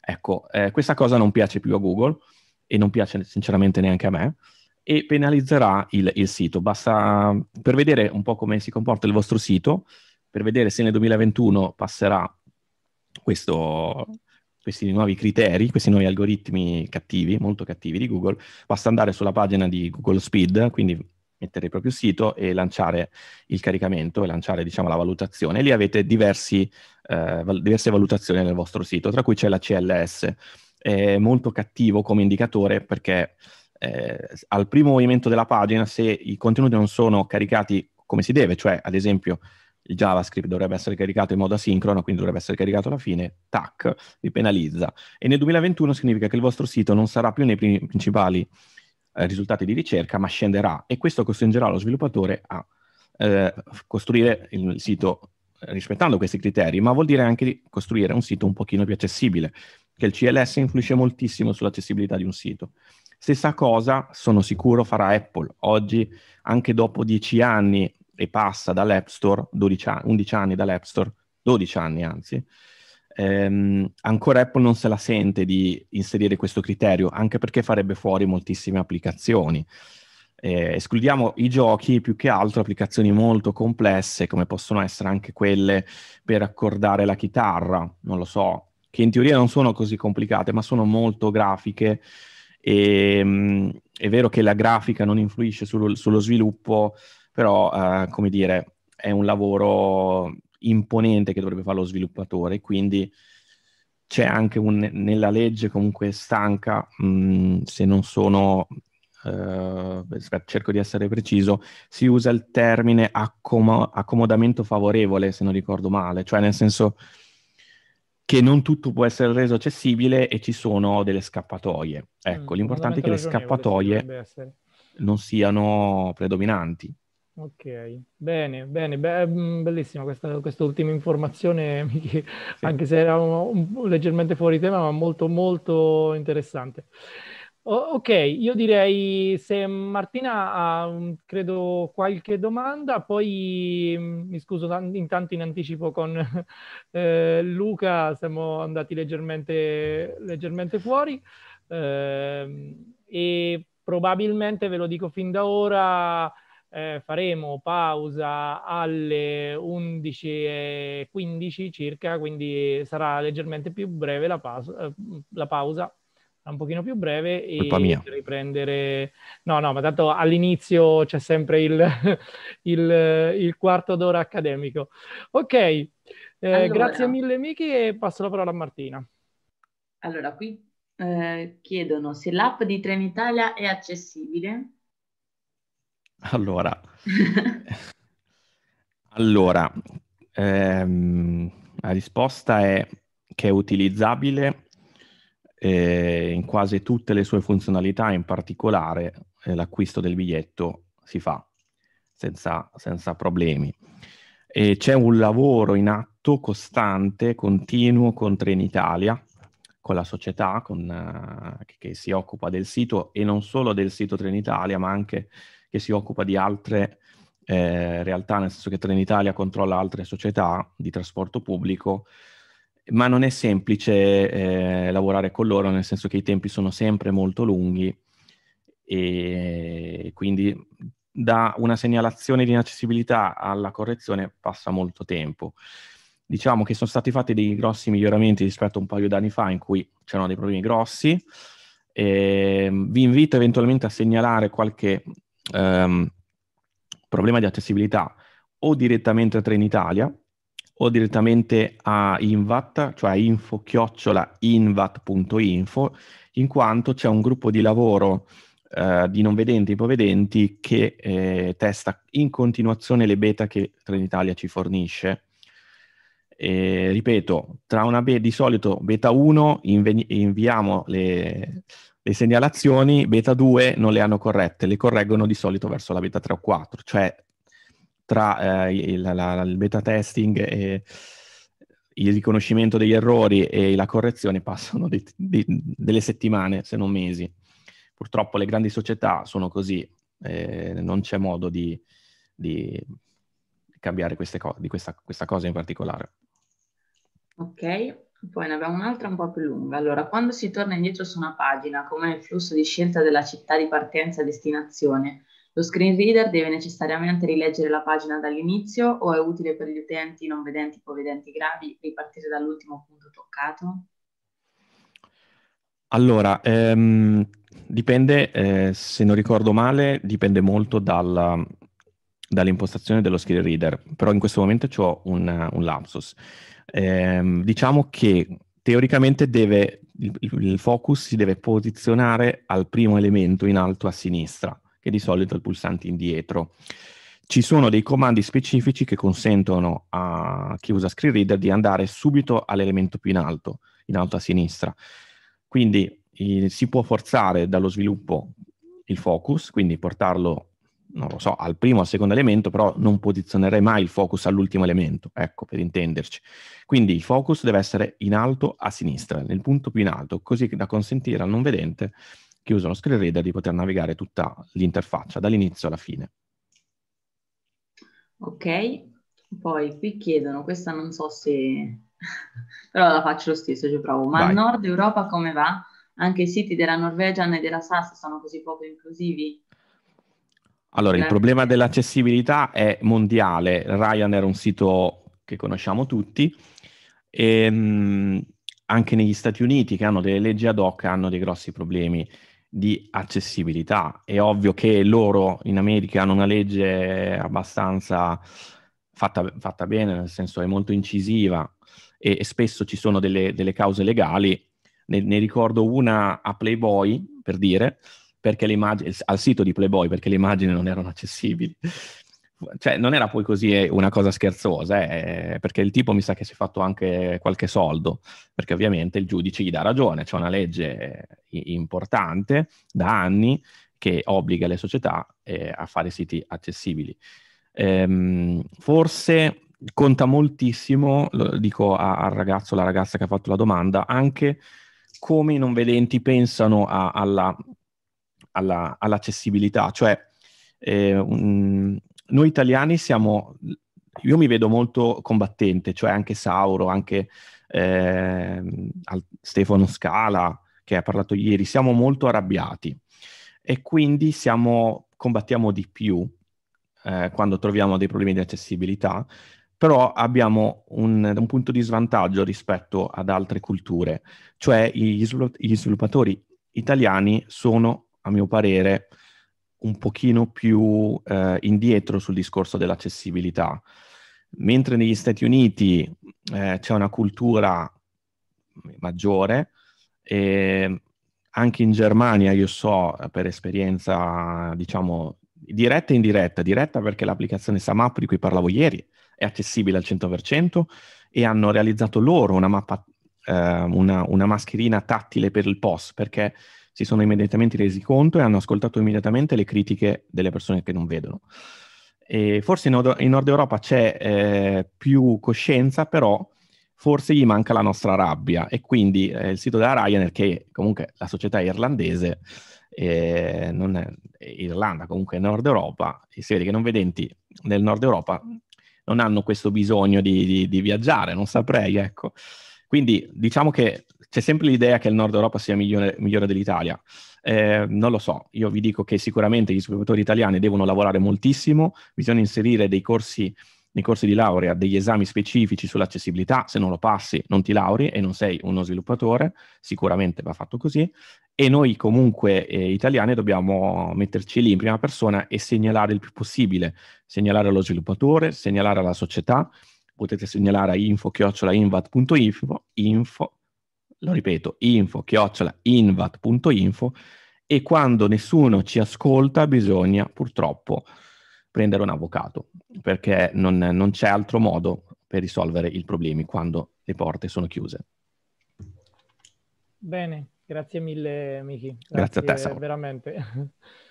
[SPEAKER 2] Ecco, eh, questa cosa non piace più a Google e non piace sinceramente neanche a me e penalizzerà il, il sito. Basta per vedere un po' come si comporta il vostro sito, per vedere se nel 2021 passerà questo, questi nuovi criteri, questi nuovi algoritmi cattivi, molto cattivi di Google, basta andare sulla pagina di Google Speed, quindi mettere il proprio sito e lanciare il caricamento e lanciare diciamo, la valutazione. lì avete diversi, eh, val- diverse valutazioni nel vostro sito, tra cui c'è la CLS. È molto cattivo come indicatore perché eh, al primo movimento della pagina, se i contenuti non sono caricati come si deve, cioè ad esempio il JavaScript dovrebbe essere caricato in modo asincrono, quindi dovrebbe essere caricato alla fine, tac, vi penalizza. E nel 2021 significa che il vostro sito non sarà più nei primi, principali eh, risultati di ricerca, ma scenderà e questo costringerà lo sviluppatore a eh, costruire il, sito eh, rispettando questi criteri, ma vuol dire anche costruire un sito un pochino più accessibile, che il CLS influisce moltissimo sull'accessibilità di un sito. Stessa cosa, sono sicuro, farà Apple. Oggi, anche dopo 10 anni e passa dall'App Store, 12, 11 anni dall'App Store, 12 anni anzi, ehm, ancora Apple non se la sente di inserire questo criterio, anche perché farebbe fuori moltissime applicazioni. Eh, escludiamo i giochi, più che altro applicazioni molto complesse, come possono essere anche quelle per accordare la chitarra, non lo so, che in teoria non sono così complicate, ma sono molto grafiche. E, ehm, mh, è vero che la grafica non influisce sul, sullo sviluppo, però, eh, come dire, è un lavoro imponente che dovrebbe fare lo sviluppatore, quindi c'è anche un, nella legge comunque stanca, mh, mm, se non sono, eh, cerco di essere preciso, si usa il termine accom- accomodamento favorevole, se non ricordo male, cioè nel senso che non tutto può essere reso accessibile e ci sono delle scappatoie. Ecco, mm, l'importante è che le scappatoie non siano predominanti.
[SPEAKER 4] Ok, bene, bene, Be- eh, mm, bellissima questa, ultima informazione, Michi, sì. anche se era un, un, leggermente fuori tema, ma molto, molto interessante. O- ok, io direi se Martina ha, credo, qualche domanda, poi mm, mi scuso t- intanto in anticipo con eh, Luca, siamo andati leggermente, leggermente fuori eh, e probabilmente, ve lo dico fin da ora, eh, faremo pausa alle 11.15 circa, quindi sarà leggermente più breve la, pausa, eh, la pausa un pochino più breve e riprendere... No, no, ma tanto all'inizio c'è sempre il, il, il quarto d'ora accademico. Ok, eh, allora... grazie mille Miki e passo la parola a Martina. Allora, qui eh,
[SPEAKER 1] chiedono se l'app di Trenitalia è accessibile
[SPEAKER 2] allora, allora ehm, la risposta è che è utilizzabile eh, in quasi tutte le sue funzionalità, in particolare eh, l'acquisto del biglietto si fa senza, senza problemi. E c'è un lavoro in atto costante, continuo con Trenitalia, con la società con, uh, che, che si occupa del sito e non solo del sito Trenitalia, ma anche che si occupa di altre eh, realtà, nel senso che Trenitalia controlla altre società di trasporto pubblico, ma non è semplice eh, lavorare con loro, nel senso che i tempi sono sempre molto lunghi e quindi da una segnalazione di inaccessibilità alla correzione passa molto tempo. Diciamo che sono stati fatti dei grossi miglioramenti rispetto a un paio d'anni fa in cui c'erano dei problemi grossi. E ehm, vi invito eventualmente a segnalare qualche ehm, problema di accessibilità o direttamente a Trenitalia o direttamente a Invat, cioè info-invat.info, in quanto c'è un gruppo di lavoro eh, di non vedenti e ipovedenti che eh, testa in continuazione le beta che Trenitalia ci fornisce. E, ripeto, tra una be- di solito beta 1 invi- inviamo le, le segnalazioni beta 2 non le hanno corrette, le correggono di solito verso la beta 3 o 4, cioè tra eh, il, la, il, beta testing e il riconoscimento degli errori e la correzione passano dei, dei, delle settimane, se non mesi. Purtroppo le grandi società sono così, eh, non c'è modo di, di cambiare queste co- di questa, questa cosa in particolare.
[SPEAKER 1] Ok, poi ne abbiamo un'altra un po' più lunga. Allora, quando si torna indietro su una pagina, come nel flusso di scelta della città di partenza e destinazione, lo screen reader deve necessariamente rileggere la pagina dall'inizio o è utile per gli utenti non vedenti, povedenti gravi ripartire dall'ultimo punto toccato?
[SPEAKER 2] Allora, ehm, dipende, eh, se non ricordo male, dipende molto dalla, dall'impostazione dello screen reader, però in questo momento ho un, un lapsus ehm, diciamo che teoricamente deve, il, il, focus si deve posizionare al primo elemento in alto a sinistra, che di solito è il pulsante indietro. Ci sono dei comandi specifici che consentono a chi usa screen reader di andare subito all'elemento più in alto, in alto a sinistra. Quindi eh, si può forzare dallo sviluppo il focus, quindi portarlo non lo so, al primo o al secondo elemento, però non posizionerei mai il focus all'ultimo elemento, ecco, per intenderci. Quindi il focus deve essere in alto a sinistra, nel punto più in alto, così da consentire al non vedente che usa lo screen reader di poter navigare tutta l'interfaccia, dall'inizio alla fine.
[SPEAKER 1] Ok, poi qui chiedono, questa non so se... però la faccio lo stesso, ci provo. Ma Vai. nord Europa come va? Anche i siti della Norvegia e della SAS sono così poco inclusivi?
[SPEAKER 2] Allora, il problema dell'accessibilità è mondiale. Ryan era un sito che conosciamo tutti. E, ehm, mh, anche negli Stati Uniti, che hanno delle leggi ad hoc, hanno dei grossi problemi di accessibilità. È ovvio che loro in America hanno una legge abbastanza fatta, fatta bene, nel senso è molto incisiva e, e spesso ci sono delle, delle cause legali. Ne, ne ricordo una a Playboy, per dire, perché le immagini, al sito di Playboy perché le immagini non erano accessibili. Cioè, non era poi così eh, una cosa scherzosa, eh, eh, perché il tipo mi sa che si è fatto anche qualche soldo, perché ovviamente il giudice gli dà ragione, c'è una legge eh, importante da anni che obbliga le società eh, a fare siti accessibili. Ehm, forse conta moltissimo, lo dico a, al ragazzo, alla ragazza che ha fatto la domanda, anche come i non vedenti pensano a, alla alla, all'accessibilità, cioè eh, un, noi italiani siamo, io mi vedo molto combattente, cioè anche Sauro, anche eh, Stefano Scala che ha parlato ieri, siamo molto arrabbiati e quindi siamo, combattiamo di più eh, quando troviamo dei problemi di accessibilità, però abbiamo un, un, punto di svantaggio rispetto ad altre culture, cioè gli, svilupp- gli sviluppatori italiani sono a mio parere, un pochino più eh, indietro sul discorso dell'accessibilità. Mentre negli Stati Uniti eh, c'è una cultura maggiore, e ehm, anche in Germania io so eh, per esperienza, diciamo, diretta e indiretta, diretta perché l'applicazione SAMAP di cui parlavo ieri è accessibile al 100% e hanno realizzato loro una mappa, eh, una, una mascherina tattile per il POS, perché si sono immediatamente resi conto e hanno ascoltato immediatamente le critiche delle persone che non vedono. E forse in Nord, in Nord Europa c'è eh, più coscienza, però forse gli manca la nostra rabbia e quindi eh, il sito della Ryanair, che comunque la società irlandese, eh, non è, Irlanda comunque è Nord Europa, e si vede che non vedenti nel Nord Europa non hanno questo bisogno di, di, di viaggiare, non saprei, ecco. Quindi diciamo che c'è sempre l'idea che il nord Europa sia migliore, migliore dell'Italia. Eh, non lo so, io vi dico che sicuramente gli sviluppatori italiani devono lavorare moltissimo, bisogna inserire dei corsi nei corsi di laurea degli esami specifici sull'accessibilità, se non lo passi non ti lauri e non sei uno sviluppatore, sicuramente va fatto così, e noi comunque eh, italiani dobbiamo metterci lì in prima persona e segnalare il più possibile, segnalare allo sviluppatore, segnalare alla società, potete segnalare a info-invat.info, info lo ripeto, info chiocciola invat.info e quando nessuno ci ascolta bisogna purtroppo prendere un avvocato perché non, non c'è altro modo per risolvere i problemi quando le porte sono chiuse.
[SPEAKER 4] Bene, grazie mille Michi. Grazie, grazie a te. Samuel. Veramente.